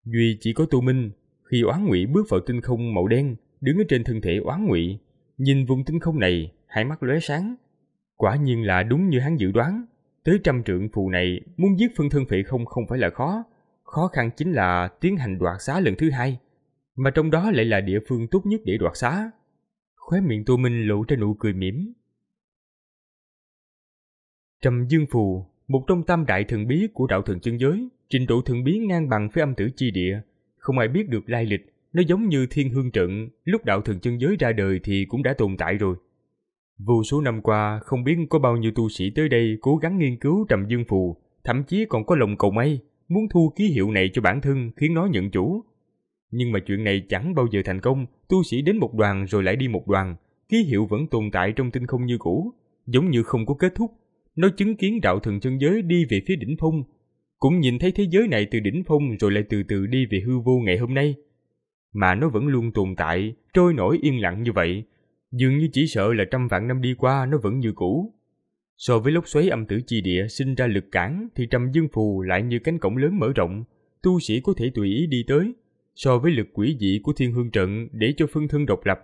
Speaker 1: Duy chỉ có tu Minh, khi oán ngụy bước vào tinh không màu đen, đứng ở trên thân thể oán ngụy, nhìn vùng tinh không này, hai mắt lóe sáng. Quả nhiên là đúng như hắn dự đoán, tới trăm trượng phù này muốn giết phân thân phệ không không phải là khó, khó khăn chính là tiến hành đoạt xá lần thứ hai, mà trong đó lại là địa phương tốt nhất để đoạt xá. Khóe miệng Tô Minh lộ ra nụ cười mỉm, Trầm Dương Phù, một trong tam đại thần bí của đạo thần chân giới, trình độ thần bí ngang bằng với âm tử chi địa, không ai biết được lai lịch, nó giống như thiên hương trận, lúc đạo thần chân giới ra đời thì cũng đã tồn tại rồi. Vô số năm qua, không biết có bao nhiêu tu sĩ tới đây cố gắng nghiên cứu Trầm Dương Phù, thậm chí còn có lòng cầu may, muốn thu ký hiệu này cho bản thân khiến nó nhận chủ. Nhưng mà chuyện này chẳng bao giờ thành công, tu sĩ đến một đoàn rồi lại đi một đoàn, ký hiệu vẫn tồn tại trong tinh không như cũ, giống như không có kết thúc, nó chứng kiến đạo thần chân giới đi về phía đỉnh phong, cũng nhìn thấy thế giới này từ đỉnh phong rồi lại từ từ đi về hư vô ngày hôm nay. Mà nó vẫn luôn tồn tại, trôi nổi yên lặng như vậy, dường như chỉ sợ là trăm vạn năm đi qua nó vẫn như cũ. So với lốc xoáy âm tử chi địa sinh ra lực cản thì trăm dương phù lại như cánh cổng lớn mở rộng, tu sĩ có thể tùy ý đi tới. So với lực quỷ dị của thiên hương trận để cho phân thân độc lập,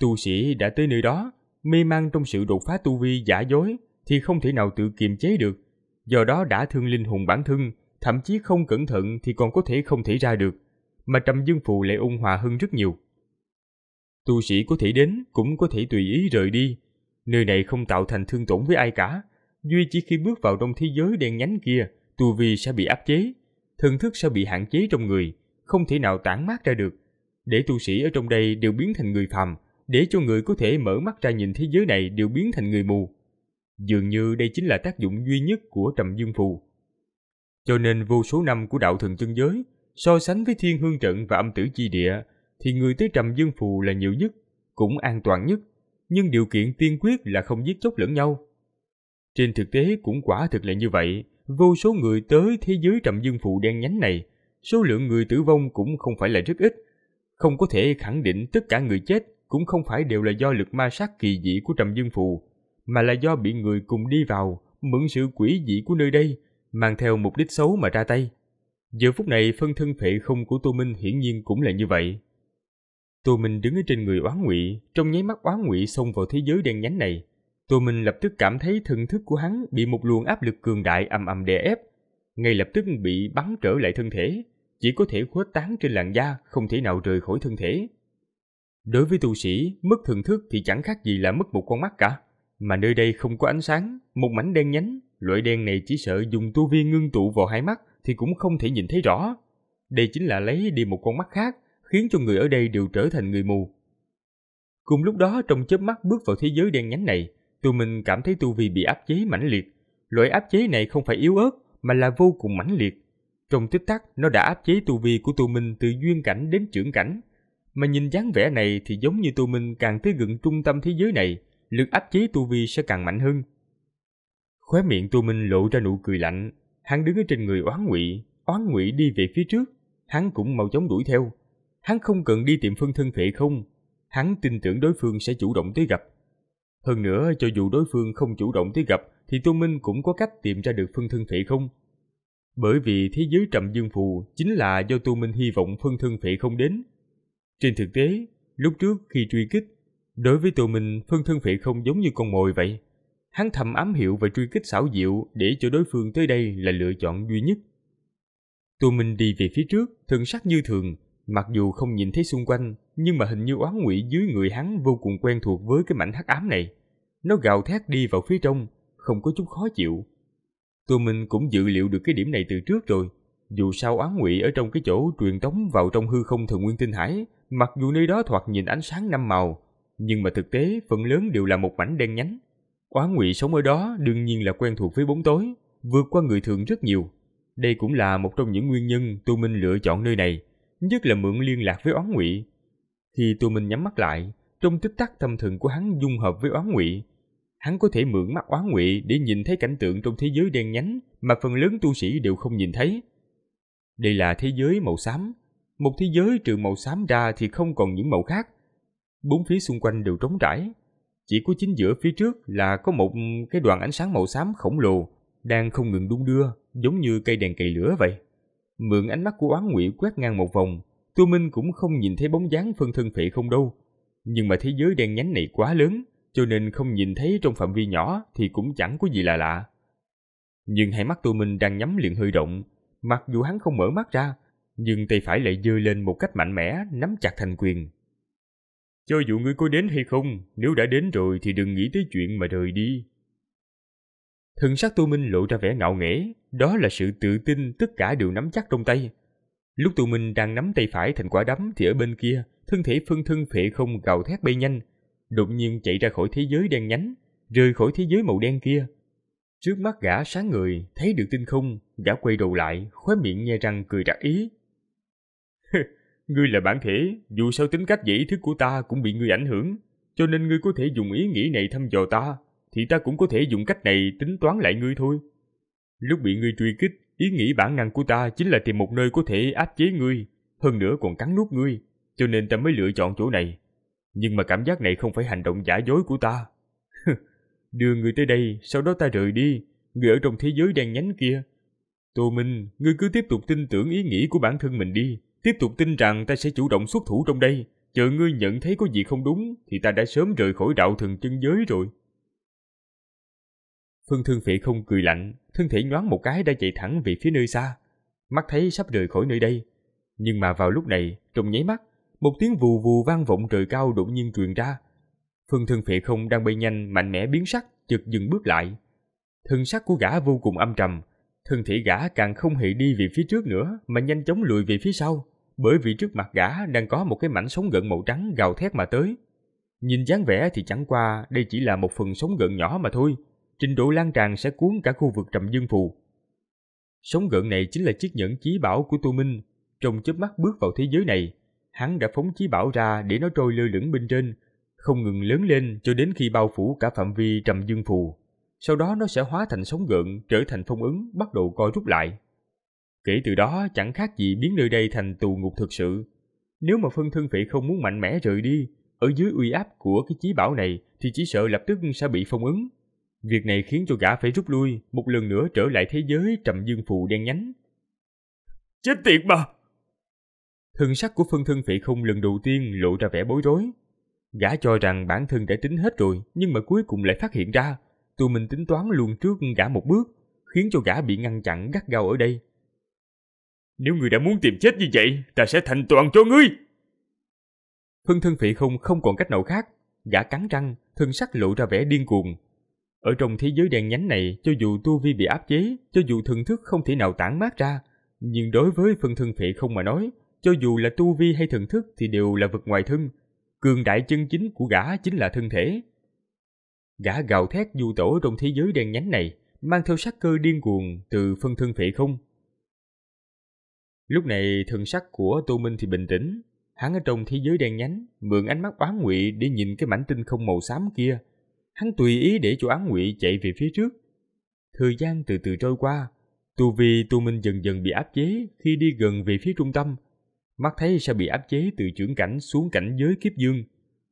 Speaker 1: tu sĩ đã tới nơi đó, mê mang trong sự đột phá tu vi giả dối, thì không thể nào tự kiềm chế được, do đó đã thương linh hồn bản thân, thậm chí không cẩn thận thì còn có thể không thể ra được, mà Trầm Dương Phù lại ôn hòa hơn rất nhiều. Tu sĩ có thể đến cũng có thể tùy ý rời đi, nơi này không tạo thành thương tổn với ai cả, duy chỉ khi bước vào trong thế giới đen nhánh kia, tu vi sẽ bị áp chế, thần thức sẽ bị hạn chế trong người, không thể nào tản mát ra được. Để tu sĩ ở trong đây đều biến thành người phàm, để cho người có thể mở mắt ra nhìn thế giới này đều biến thành người mù. Dường như đây chính là tác dụng duy nhất của trầm dương phù. Cho nên vô số năm của đạo thần chân giới, so sánh với thiên hương trận và âm tử chi địa, thì người tới trầm dương phù là nhiều nhất, cũng an toàn nhất, nhưng điều kiện tiên quyết là không giết chóc lẫn nhau. Trên thực tế cũng quả thực là như vậy, vô số người tới thế giới trầm dương phù đen nhánh này, số lượng người tử vong cũng không phải là rất ít. Không có thể khẳng định tất cả người chết cũng không phải đều là do lực ma sát kỳ dị của trầm dương phù, mà là do bị người cùng đi vào mượn sự quỷ dị của nơi đây mang theo mục đích xấu mà ra tay. Giờ phút này phân thân phệ không của Tô Minh hiển nhiên cũng là như vậy. Tô Minh đứng ở trên người oán ngụy, trong nháy mắt oán ngụy xông vào thế giới đen nhánh này. Tô Minh lập tức cảm thấy thần thức của hắn bị một luồng áp lực cường đại ầm ầm đè ép, ngay lập tức bị bắn trở lại thân thể, chỉ có thể khuếch tán trên làn da, không thể nào rời khỏi thân thể. Đối với tu sĩ, mất thần thức thì chẳng khác gì là mất một con mắt cả. Mà nơi đây không có ánh sáng, một mảnh đen nhánh, loại đen này chỉ sợ dùng tu vi ngưng tụ vào hai mắt thì cũng không thể nhìn thấy rõ. Đây chính là lấy đi một con mắt khác, khiến cho người ở đây đều trở thành người mù. Cùng lúc đó trong chớp mắt bước vào thế giới đen nhánh này, tụi mình cảm thấy tu vi bị áp chế mãnh liệt. Loại áp chế này không phải yếu ớt, mà là vô cùng mãnh liệt. Trong tích tắc, nó đã áp chế tu vi của tụi mình từ duyên cảnh đến trưởng cảnh. Mà nhìn dáng vẻ này thì giống như tụi mình càng tới gần trung tâm thế giới này, lực áp chế tu vi sẽ càng mạnh hơn. Khóe miệng tu Minh lộ ra nụ cười lạnh, hắn đứng ở trên người oán ngụy, oán ngụy đi về phía trước, hắn cũng mau chóng đuổi theo. Hắn không cần đi tìm phân thân phệ không, hắn tin tưởng đối phương sẽ chủ động tới gặp. Hơn nữa, cho dù đối phương không chủ động tới gặp, thì tu Minh cũng có cách tìm ra được phân thân phệ không. Bởi vì thế giới trầm dương phù chính là do tu Minh hy vọng phân thân phệ không đến. Trên thực tế, lúc trước khi truy kích, Đối với tụi mình, Phương Thân Phệ không giống như con mồi vậy. Hắn thầm ám hiệu và truy kích xảo diệu để cho đối phương tới đây là lựa chọn duy nhất. Tụi mình đi về phía trước, thân sắc như thường, mặc dù không nhìn thấy xung quanh, nhưng mà hình như oán quỷ dưới người hắn vô cùng quen thuộc với cái mảnh hắc ám này. Nó gào thét đi vào phía trong, không có chút khó chịu. Tụi mình cũng dự liệu được cái điểm này từ trước rồi, dù sao oán quỷ ở trong cái chỗ truyền tống vào trong hư không thần nguyên tinh hải, mặc dù nơi đó thoạt nhìn ánh sáng năm màu, nhưng mà thực tế phần lớn đều là một mảnh đen nhánh. Quá ngụy sống ở đó đương nhiên là quen thuộc với bóng tối, vượt qua người thường rất nhiều. Đây cũng là một trong những nguyên nhân tu Minh lựa chọn nơi này, nhất là mượn liên lạc với Oán Ngụy. Khi tu Minh nhắm mắt lại, trong tích tắc thâm thần của hắn dung hợp với Oán Ngụy, hắn có thể mượn mắt Oán Ngụy để nhìn thấy cảnh tượng trong thế giới đen nhánh mà phần lớn tu sĩ đều không nhìn thấy. Đây là thế giới màu xám, một thế giới trừ màu xám ra thì không còn những màu khác, bốn phía xung quanh đều trống trải. Chỉ có chính giữa phía trước là có một cái đoàn ánh sáng màu xám khổng lồ đang không ngừng đung đưa, giống như cây đèn cầy lửa vậy. Mượn ánh mắt của oán ngụy quét ngang một vòng, tu Minh cũng không nhìn thấy bóng dáng phân thân phệ không đâu. Nhưng mà thế giới đen nhánh này quá lớn, cho nên không nhìn thấy trong phạm vi nhỏ thì cũng chẳng có gì là lạ. Nhưng hai mắt tu Minh đang nhắm liền hơi động, mặc dù hắn không mở mắt ra, nhưng tay phải lại giơ lên một cách mạnh mẽ, nắm chặt thành quyền, cho dù ngươi có đến hay không, nếu đã đến rồi thì đừng nghĩ tới chuyện mà rời đi. Thần sắc Tu Minh lộ ra vẻ ngạo nghễ, đó là sự tự tin tất cả đều nắm chắc trong tay. Lúc Tu Minh đang nắm tay phải thành quả đấm thì ở bên kia, thân thể phân thân phệ không gào thét bay nhanh, đột nhiên chạy ra khỏi thế giới đen nhánh, rời khỏi thế giới màu đen kia. Trước mắt gã sáng người, thấy được tinh không, gã quay đầu lại, khóe miệng nghe răng cười đặc ý, Ngươi là bản thể, dù sao tính cách dĩ thức của ta cũng bị ngươi ảnh hưởng, cho nên ngươi có thể dùng ý nghĩ này thăm dò ta, thì ta cũng có thể dùng cách này tính toán lại ngươi thôi. Lúc bị ngươi truy kích, ý nghĩ bản năng của ta chính là tìm một nơi có thể áp chế ngươi, hơn nữa còn cắn nuốt ngươi, cho nên ta mới lựa chọn chỗ này. Nhưng mà cảm giác này không phải hành động giả dối của ta. Đưa ngươi tới đây, sau đó ta rời đi, ngươi ở trong thế giới đen nhánh kia. Tô Minh, ngươi cứ tiếp tục tin tưởng ý nghĩ của bản thân mình đi, Tiếp tục tin rằng ta sẽ chủ động xuất thủ trong đây, chờ ngươi nhận thấy có gì không đúng thì ta đã sớm rời khỏi đạo thần chân giới rồi. Phương Thương Phệ không cười lạnh, thân thể nhoáng một cái đã chạy thẳng về phía nơi xa. Mắt thấy sắp rời khỏi nơi đây. Nhưng mà vào lúc này, trong nháy mắt, một tiếng vù vù vang vọng trời cao đột nhiên truyền ra. Phương Thương Phệ không đang bay nhanh mạnh mẽ biến sắc, chợt dừng bước lại. Thân sắc của gã vô cùng âm trầm, thân thể gã càng không hề đi về phía trước nữa mà nhanh chóng lùi về phía sau bởi vì trước mặt gã đang có một cái mảnh sóng gợn màu trắng gào thét mà tới. Nhìn dáng vẻ thì chẳng qua đây chỉ là một phần sóng gợn nhỏ mà thôi, trình độ lan tràn sẽ cuốn cả khu vực trầm dương phù. sóng gợn này chính là chiếc nhẫn chí bảo của Tu Minh, trong chớp mắt bước vào thế giới này, hắn đã phóng chí bảo ra để nó trôi lơ lửng bên trên, không ngừng lớn lên cho đến khi bao phủ cả phạm vi trầm dương phù. Sau đó nó sẽ hóa thành sóng gợn, trở thành phong ứng, bắt đầu co rút lại. Kể từ đó chẳng khác gì biến nơi đây thành tù ngục thực sự. Nếu mà phân thân phệ không muốn mạnh mẽ rời đi, ở dưới uy áp của cái chí bảo này thì chỉ sợ lập tức sẽ bị phong ấn. Việc này khiến cho gã phải rút lui, một lần nữa trở lại thế giới trầm dương phù đen nhánh. Chết tiệt mà! Thân sắc của phân thân phệ không lần đầu tiên lộ ra vẻ bối rối. Gã cho rằng bản thân đã tính hết rồi, nhưng mà cuối cùng lại phát hiện ra, tụi mình tính toán luôn trước gã một bước, khiến cho gã bị ngăn chặn gắt gao ở đây, nếu ngươi đã muốn tìm chết như vậy, ta sẽ thành toàn cho ngươi. Phân thân phỉ không không còn cách nào khác. Gã cắn răng, thân sắc lộ ra vẻ điên cuồng. Ở trong thế giới đèn nhánh này, cho dù tu vi bị áp chế, cho dù thần thức không thể nào tản mát ra, nhưng đối với phân thân phệ không mà nói, cho dù là tu vi hay thần thức thì đều là vật ngoài thân. Cường đại chân chính của gã chính là thân thể. Gã gào thét du tổ trong thế giới đen nhánh này, mang theo sắc cơ điên cuồng từ phân thân phệ không, Lúc này thần sắc của Tô Minh thì bình tĩnh, hắn ở trong thế giới đen nhánh, mượn ánh mắt oán ngụy để nhìn cái mảnh tinh không màu xám kia. Hắn tùy ý để chỗ oán ngụy chạy về phía trước. Thời gian từ từ trôi qua, tu vi Tô Minh dần dần bị áp chế khi đi gần về phía trung tâm. Mắt thấy sẽ bị áp chế từ chuyển cảnh xuống cảnh giới kiếp dương.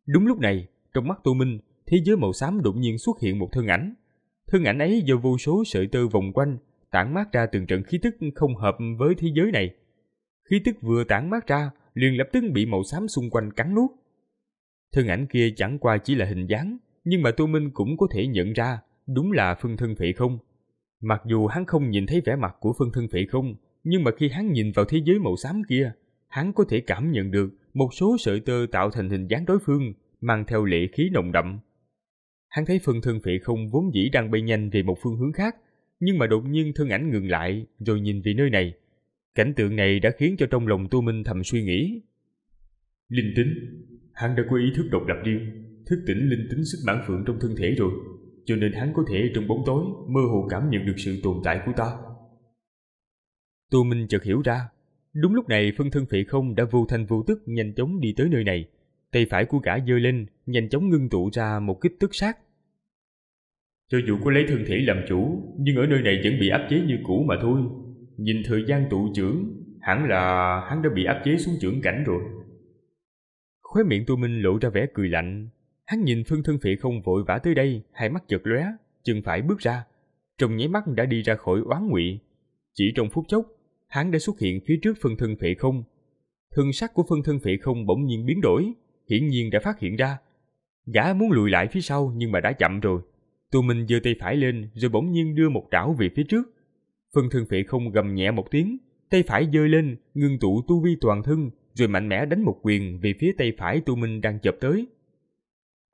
Speaker 1: Đúng lúc này, trong mắt Tô Minh, thế giới màu xám đột nhiên xuất hiện một thân ảnh. Thân ảnh ấy do vô số sợi tơ vòng quanh, tản mát ra từng trận khí tức không hợp với thế giới này khí tức vừa tản mát ra, liền lập tức bị màu xám xung quanh cắn nuốt. Thân ảnh kia chẳng qua chỉ là hình dáng, nhưng mà Tô Minh cũng có thể nhận ra, đúng là phân thân phệ không. Mặc dù hắn không nhìn thấy vẻ mặt của phân thân phệ không, nhưng mà khi hắn nhìn vào thế giới màu xám kia, hắn có thể cảm nhận được một số sợi tơ tạo thành hình dáng đối phương, mang theo lệ khí nồng đậm. Hắn thấy phân thân phệ không vốn dĩ đang bay nhanh về một phương hướng khác, nhưng mà đột nhiên thân ảnh ngừng lại rồi nhìn về nơi này. Cảnh tượng này đã khiến cho trong lòng Tu Minh thầm suy nghĩ. Linh tính, hắn đã có ý thức độc lập riêng, thức tỉnh linh tính sức bản phượng trong thân thể rồi, cho nên hắn có thể trong bóng tối mơ hồ cảm nhận được sự tồn tại của ta. Tu Minh chợt hiểu ra, đúng lúc này phân thân phệ không đã vô thanh vô tức nhanh chóng đi tới nơi này, tay phải của gã giơ lên, nhanh chóng ngưng tụ ra một kích tức sát. Cho dù có lấy thân thể làm chủ, nhưng ở nơi này vẫn bị áp chế như cũ mà thôi, Nhìn thời gian tụ trưởng Hẳn là hắn đã bị áp chế xuống trưởng cảnh rồi Khóe miệng tu Minh lộ ra vẻ cười lạnh Hắn nhìn Phương Thân Phệ không vội vã tới đây Hai mắt chợt lóe Chân phải bước ra Trong nháy mắt đã đi ra khỏi oán ngụy Chỉ trong phút chốc Hắn đã xuất hiện phía trước phân Thân Phệ không Thân sắc của phân Thân Phệ không bỗng nhiên biến đổi Hiển nhiên đã phát hiện ra Gã muốn lùi lại phía sau nhưng mà đã chậm rồi tu Minh giơ tay phải lên rồi bỗng nhiên đưa một trảo về phía trước phương thân phệ không gầm nhẹ một tiếng, tay phải giơ lên, ngưng tụ tu vi toàn thân, rồi mạnh mẽ đánh một quyền về phía tay phải Tu Minh đang chộp tới.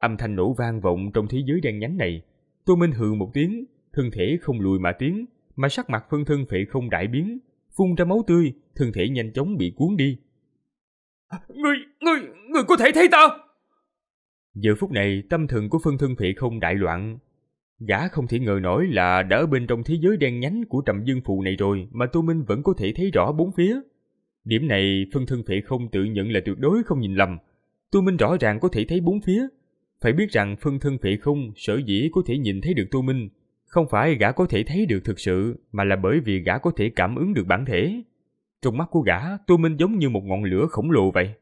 Speaker 1: Âm thanh nổ vang vọng trong thế giới đen nhánh này. Tu Minh hừ một tiếng, thân thể không lùi mà tiến, mà sắc mặt phương thân phệ không đại biến, phun ra máu tươi, thân thể nhanh chóng bị cuốn đi.
Speaker 2: Ngươi, ngươi, ngươi có thể thấy ta?
Speaker 1: Giờ phút này, tâm thần của phương thân phệ không đại loạn, Gã không thể ngờ nổi là đã ở bên trong thế giới đen nhánh của trầm dương phụ này rồi mà Tô Minh vẫn có thể thấy rõ bốn phía. Điểm này phân thân phệ không tự nhận là tuyệt đối không nhìn lầm. Tô Minh rõ ràng có thể thấy bốn phía. Phải biết rằng phân thân phệ không sở dĩ có thể nhìn thấy được Tô Minh. Không phải gã có thể thấy được thực sự mà là bởi vì gã có thể cảm ứng được bản thể. Trong mắt của gã, Tô Minh giống như một ngọn lửa khổng lồ vậy.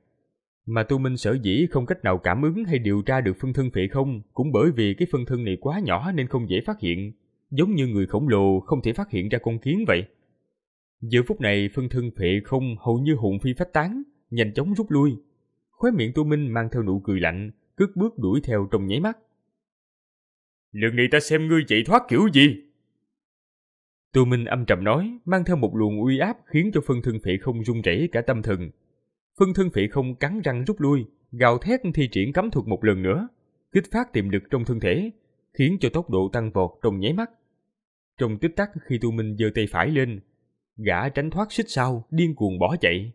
Speaker 1: Mà tu minh sở dĩ không cách nào cảm ứng hay điều tra được phân thân phệ không cũng bởi vì cái phân thân này quá nhỏ nên không dễ phát hiện, giống như người khổng lồ không thể phát hiện ra con kiến vậy. Giờ phút này phân thân phệ không hầu như hồn phi phách tán, nhanh chóng rút lui. Khóe miệng tu minh mang theo nụ cười lạnh, cướp bước đuổi theo trong nháy mắt. Lần này ta xem ngươi chạy thoát kiểu gì? Tu Minh âm trầm nói, mang theo một luồng uy áp khiến cho phân thân phệ không run rẩy cả tâm thần, Phương Thân Phỉ không cắn răng rút lui, gào thét thi triển cấm thuật một lần nữa, kích phát tiềm lực trong thân thể, khiến cho tốc độ tăng vọt trong nháy mắt. Trong tích tắc khi Tu Minh giơ tay phải lên, gã tránh thoát xích sau, điên cuồng bỏ chạy.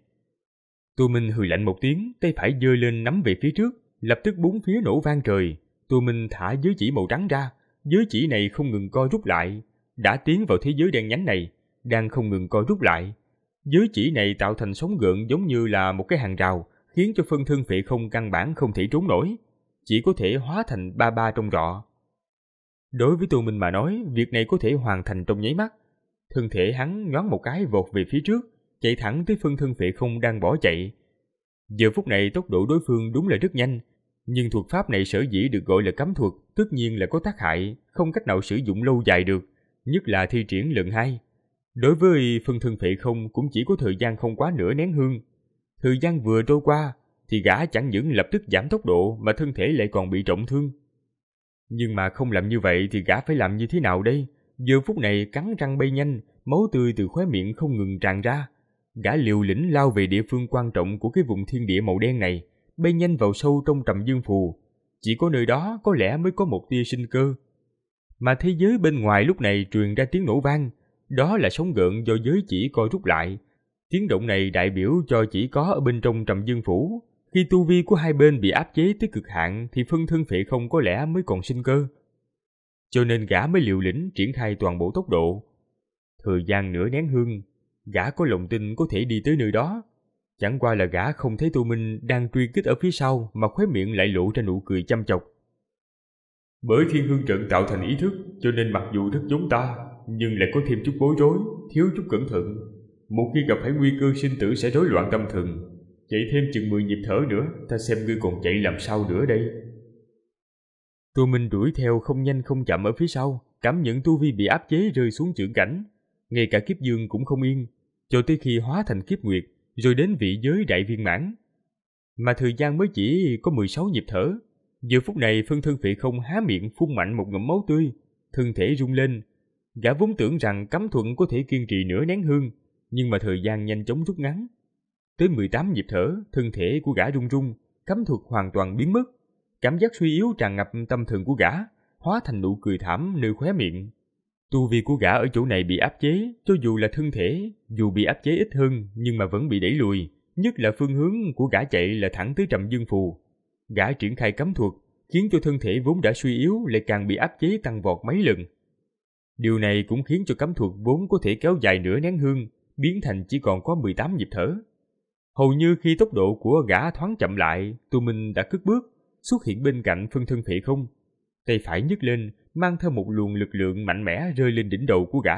Speaker 1: Tu Minh hừ lạnh một tiếng, tay phải giơ lên nắm về phía trước, lập tức bốn phía nổ vang trời. Tu Minh thả giới chỉ màu trắng ra, giới chỉ này không ngừng co rút lại, đã tiến vào thế giới đen nhánh này, đang không ngừng co rút lại, dưới chỉ này tạo thành sóng gợn giống như là một cái hàng rào, khiến cho phân thân phệ không căn bản không thể trốn nổi, chỉ có thể hóa thành ba ba trong rọ. Đối với Tô Minh mà nói, việc này có thể hoàn thành trong nháy mắt. Thân thể hắn nhoáng một cái vọt về phía trước, chạy thẳng tới phân thân phệ không đang bỏ chạy. Giờ phút này tốc độ đối phương đúng là rất nhanh, nhưng thuật pháp này sở dĩ được gọi là cấm thuật, tất nhiên là có tác hại, không cách nào sử dụng lâu dài được, nhất là thi triển lần hai Đối với phần thân phệ không cũng chỉ có thời gian không quá nửa nén hương. Thời gian vừa trôi qua thì gã chẳng những lập tức giảm tốc độ mà thân thể lại còn bị trọng thương. Nhưng mà không làm như vậy thì gã phải làm như thế nào đây? Giờ phút này cắn răng bay nhanh, máu tươi từ khóe miệng không ngừng tràn ra. Gã liều lĩnh lao về địa phương quan trọng của cái vùng thiên địa màu đen này, bay nhanh vào sâu trong trầm dương phù. Chỉ có nơi đó có lẽ mới có một tia sinh cơ. Mà thế giới bên ngoài lúc này truyền ra tiếng nổ vang, đó là sóng gợn do giới chỉ coi rút lại. Tiếng động này đại biểu cho chỉ có ở bên trong trầm dương phủ. Khi tu vi của hai bên bị áp chế tới cực hạn thì phân thân phệ không có lẽ mới còn sinh cơ. Cho nên gã mới liều lĩnh triển khai toàn bộ tốc độ. Thời gian nửa nén hương, gã có lòng tin có thể đi tới nơi đó. Chẳng qua là gã không thấy Tu Minh đang truy kích ở phía sau mà khóe miệng lại lộ ra nụ cười chăm chọc. Bởi thiên hương trận tạo thành ý thức cho nên mặc dù rất giống ta nhưng lại có thêm chút bối rối, thiếu chút cẩn thận. Một khi gặp phải nguy cơ sinh tử sẽ rối loạn tâm thần. Chạy thêm chừng 10 nhịp thở nữa, ta xem ngươi còn chạy làm sao nữa đây. Tô Minh đuổi theo không nhanh không chậm ở phía sau, cảm nhận tu vi bị áp chế rơi xuống trưởng cảnh. Ngay cả kiếp dương cũng không yên, cho tới khi hóa thành kiếp nguyệt, rồi đến vị giới đại viên mãn. Mà thời gian mới chỉ có 16 nhịp thở. Giờ phút này phân thân phệ không há miệng phun mạnh một ngụm máu tươi, thân thể rung lên, Gã vốn tưởng rằng cấm thuận có thể kiên trì nửa nén hương, nhưng mà thời gian nhanh chóng rút ngắn. Tới 18 nhịp thở, thân thể của gã rung rung, cấm thuật hoàn toàn biến mất. Cảm giác suy yếu tràn ngập tâm thần của gã, hóa thành nụ cười thảm nơi khóe miệng. Tu vi của gã ở chỗ này bị áp chế, cho dù là thân thể, dù bị áp chế ít hơn nhưng mà vẫn bị đẩy lùi, nhất là phương hướng của gã chạy là thẳng tới trầm dương phù. Gã triển khai cấm thuật, khiến cho thân thể vốn đã suy yếu lại càng bị áp chế tăng vọt mấy lần. Điều này cũng khiến cho cấm thuật vốn có thể kéo dài nửa nén hương, biến thành chỉ còn có 18 nhịp thở. Hầu như khi tốc độ của gã thoáng chậm lại, Tu Minh đã cất bước, xuất hiện bên cạnh phân thân phệ không. Tay phải nhấc lên, mang theo một luồng lực lượng mạnh mẽ rơi lên đỉnh đầu của gã.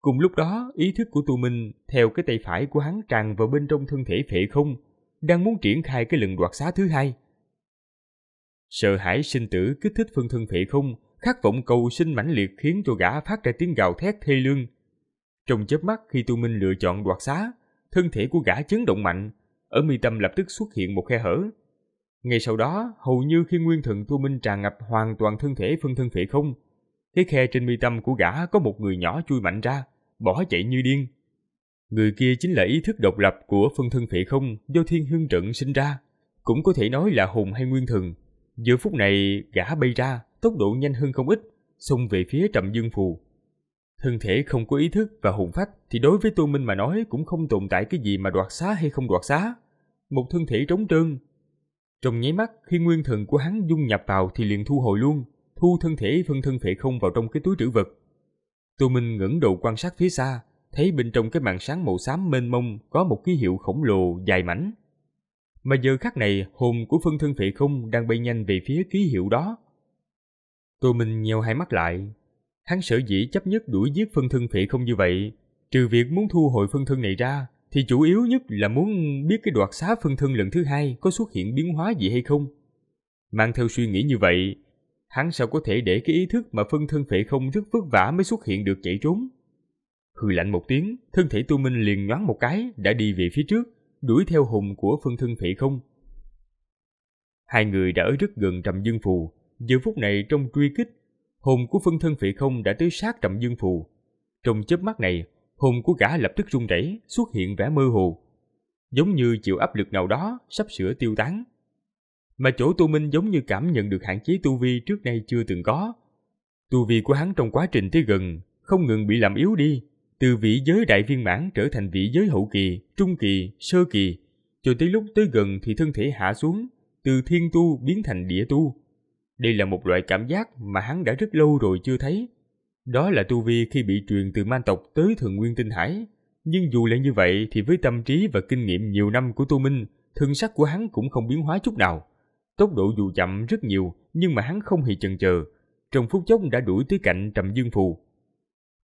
Speaker 1: Cùng lúc đó, ý thức của Tu Minh theo cái tay phải của hắn tràn vào bên trong thân thể phệ không, đang muốn triển khai cái lần đoạt xá thứ hai. Sợ hãi sinh tử kích thích phân thân phệ không, khát vọng cầu sinh mãnh liệt khiến cho gã phát ra tiếng gào thét thê lương. Trong chớp mắt khi Tu Minh lựa chọn đoạt xá, thân thể của gã chấn động mạnh, ở mi tâm lập tức xuất hiện một khe hở. Ngay sau đó, hầu như khi nguyên thần Tu Minh tràn ngập hoàn toàn thân thể phân thân phệ không, cái khe trên mi tâm của gã có một người nhỏ chui mạnh ra, bỏ chạy như điên. Người kia chính là ý thức độc lập của phân thân phệ không do thiên hương trận sinh ra, cũng có thể nói là hùng hay nguyên thần. Giữa phút này, gã bay ra, tốc độ nhanh hơn không ít, xông về phía Trầm Dương Phù. Thân thể không có ý thức và hồn phách thì đối với Tô Minh mà nói cũng không tồn tại cái gì mà đoạt xá hay không đoạt xá. Một thân thể trống trơn. Trong nháy mắt khi nguyên thần của hắn dung nhập vào thì liền thu hồi luôn, thu thân thể phân thân phệ không vào trong cái túi trữ vật. Tô Minh ngẩng đầu quan sát phía xa, thấy bên trong cái màn sáng màu xám mênh mông có một ký hiệu khổng lồ dài mảnh. Mà giờ khắc này, hồn của phân thân phệ không đang bay nhanh về phía ký hiệu đó, Tô Minh nheo hai mắt lại. Hắn sở dĩ chấp nhất đuổi giết phân thân phệ không như vậy, trừ việc muốn thu hồi phân thân này ra, thì chủ yếu nhất là muốn biết cái đoạt xá phân thân lần thứ hai có xuất hiện biến hóa gì hay không. Mang theo suy nghĩ như vậy, hắn sao có thể để cái ý thức mà phân thân phệ không rất vất vả mới xuất hiện được chạy trốn. Hừ lạnh một tiếng, thân thể tu minh liền nhoáng một cái đã đi về phía trước, đuổi theo hùng của phân thân phệ không. Hai người đã ở rất gần trầm dương phù, giữa phút này trong truy kích, hồn của phân thân phệ không đã tới sát trầm dương phù. Trong chớp mắt này, hồn của gã lập tức run rẩy, xuất hiện vẻ mơ hồ, giống như chịu áp lực nào đó sắp sửa tiêu tán. Mà chỗ tu Minh giống như cảm nhận được hạn chế tu vi trước nay chưa từng có. Tu vi của hắn trong quá trình tới gần không ngừng bị làm yếu đi, từ vị giới đại viên mãn trở thành vị giới hậu kỳ, trung kỳ, sơ kỳ, cho tới lúc tới gần thì thân thể hạ xuống, từ thiên tu biến thành địa tu, đây là một loại cảm giác mà hắn đã rất lâu rồi chưa thấy. Đó là tu vi khi bị truyền từ man tộc tới thường nguyên tinh hải. Nhưng dù là như vậy thì với tâm trí và kinh nghiệm nhiều năm của tu Minh, thân sắc của hắn cũng không biến hóa chút nào. Tốc độ dù chậm rất nhiều nhưng mà hắn không hề chần chờ. Trong phút chốc đã đuổi tới cạnh trầm dương phù.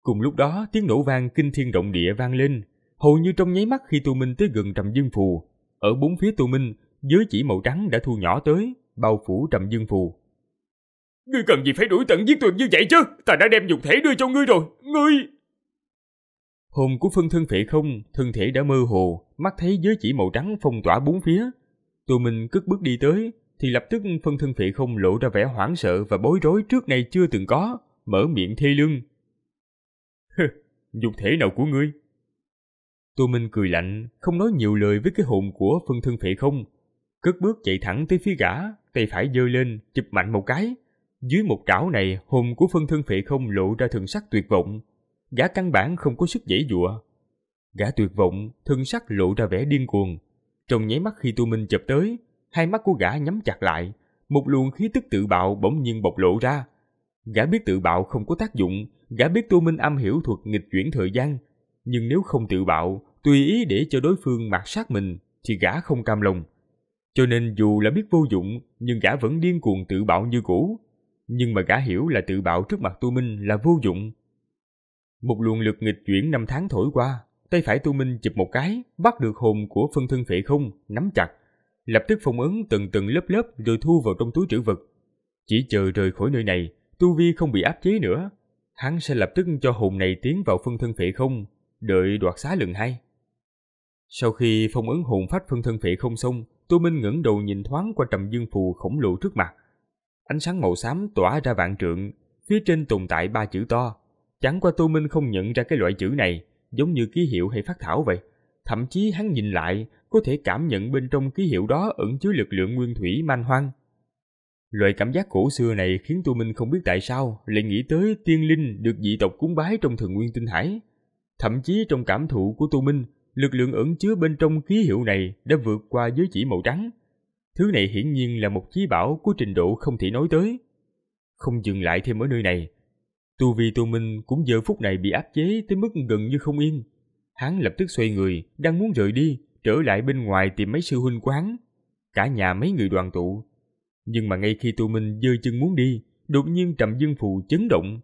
Speaker 1: Cùng lúc đó tiếng nổ vang kinh thiên động địa vang lên. Hầu như trong nháy mắt khi tu Minh tới gần trầm dương phù. Ở bốn phía tu Minh, giới chỉ màu trắng đã thu nhỏ tới, bao phủ trầm dương phù.
Speaker 2: Ngươi cần gì phải đuổi tận giết tuyệt như vậy chứ Ta đã đem dục thể đưa cho ngươi rồi Ngươi
Speaker 1: Hồn của phân thân phệ không Thân thể đã mơ hồ Mắt thấy giới chỉ màu trắng phong tỏa bốn phía Tô mình cất bước đi tới Thì lập tức phân thân phệ không lộ ra vẻ hoảng sợ Và bối rối trước nay chưa từng có Mở miệng thê lương dục thể nào của ngươi Tô mình cười lạnh Không nói nhiều lời với cái hồn của phân thân phệ không Cất bước chạy thẳng tới phía gã Tay phải giơ lên Chụp mạnh một cái dưới một trảo này, hồn của phân thân phệ không lộ ra thần sắc tuyệt vọng. Gã căn bản không có sức dãy dụa. Gã tuyệt vọng, thân sắc lộ ra vẻ điên cuồng. Trong nháy mắt khi tu minh chụp tới, hai mắt của gã nhắm chặt lại. Một luồng khí tức tự bạo bỗng nhiên bộc lộ ra. Gã biết tự bạo không có tác dụng, gã biết tu minh âm hiểu thuật nghịch chuyển thời gian. Nhưng nếu không tự bạo, tùy ý để cho đối phương mặc sát mình, thì gã không cam lòng. Cho nên dù là biết vô dụng, nhưng gã vẫn điên cuồng tự bạo như cũ, nhưng mà gã hiểu là tự bạo trước mặt tu minh là vô dụng. Một luồng lực nghịch chuyển năm tháng thổi qua, tay phải tu minh chụp một cái, bắt được hồn của phân thân phệ không, nắm chặt, lập tức phong ấn từng từng lớp lớp rồi thu vào trong túi trữ vật. Chỉ chờ rời khỏi nơi này, tu vi không bị áp chế nữa, hắn sẽ lập tức cho hồn này tiến vào phân thân phệ không, đợi đoạt xá lần hai. Sau khi phong ấn hồn phách phân thân phệ không xong, tu Minh ngẩng đầu nhìn thoáng qua trầm dương phù khổng lồ trước mặt. Ánh sáng màu xám tỏa ra vạn trượng, phía trên tồn tại ba chữ to. Chẳng qua Tô Minh không nhận ra cái loại chữ này, giống như ký hiệu hay phát thảo vậy. Thậm chí hắn nhìn lại, có thể cảm nhận bên trong ký hiệu đó ẩn chứa lực lượng nguyên thủy man hoang. Loại cảm giác cổ xưa này khiến Tô Minh không biết tại sao lại nghĩ tới tiên linh được dị tộc cúng bái trong thần nguyên tinh hải. Thậm chí trong cảm thụ của Tô Minh, lực lượng ẩn chứa bên trong ký hiệu này đã vượt qua giới chỉ màu trắng, Thứ này hiển nhiên là một chí bảo của trình độ không thể nói tới. Không dừng lại thêm ở nơi này, tu vi tu Minh cũng giờ phút này bị áp chế tới mức gần như không yên. Hắn lập tức xoay người, đang muốn rời đi, trở lại bên ngoài tìm mấy sư huynh quán Cả nhà mấy người đoàn tụ. Nhưng mà ngay khi tu Minh dơ chân muốn đi, đột nhiên trầm dương phù chấn động.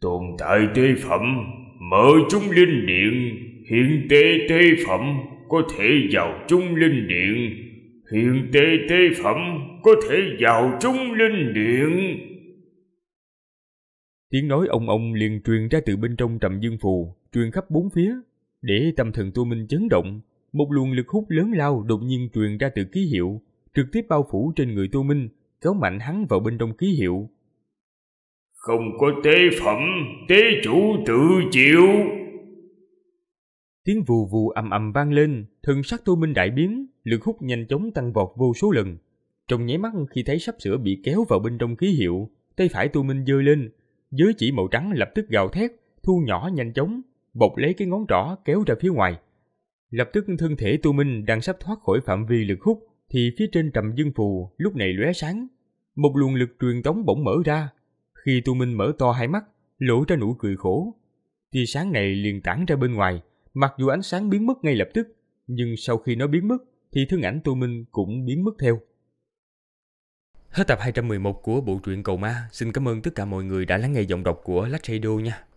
Speaker 2: Tồn tại tế phẩm, mở chúng linh điện, hiện tế tế phẩm có thể vào chúng linh điện Hiền tê tế phẩm có thể vào chúng linh điện.
Speaker 1: Tiếng nói ông ông liền truyền ra từ bên trong trầm dương phù, truyền khắp bốn phía, để tâm thần tu minh chấn động. Một luồng lực hút lớn lao đột nhiên truyền ra từ ký hiệu, trực tiếp bao phủ trên người tu minh, kéo mạnh hắn vào bên trong ký hiệu.
Speaker 2: Không có tế phẩm, tế chủ tự chịu.
Speaker 1: Tiếng vù vù ầm ầm vang lên, thân sắc Tô Minh đại biến, lực hút nhanh chóng tăng vọt vô số lần. Trong nháy mắt khi thấy sắp sửa bị kéo vào bên trong ký hiệu, tay phải Tô Minh giơ lên, giới chỉ màu trắng lập tức gào thét, thu nhỏ nhanh chóng, bộc lấy cái ngón trỏ kéo ra phía ngoài. Lập tức thân thể Tô Minh đang sắp thoát khỏi phạm vi lực hút thì phía trên trầm dương phù lúc này lóe sáng, một luồng lực truyền tống bỗng mở ra. Khi Tô Minh mở to hai mắt, lộ ra nụ cười khổ, tia sáng này liền tản ra bên ngoài Mặc dù ánh sáng biến mất ngay lập tức, nhưng sau khi nó biến mất thì thân ảnh Tô Minh cũng biến mất theo. Hết tập 211 của bộ truyện Cầu Ma. Xin cảm ơn tất cả mọi người đã lắng nghe giọng đọc của Lách Radio nha.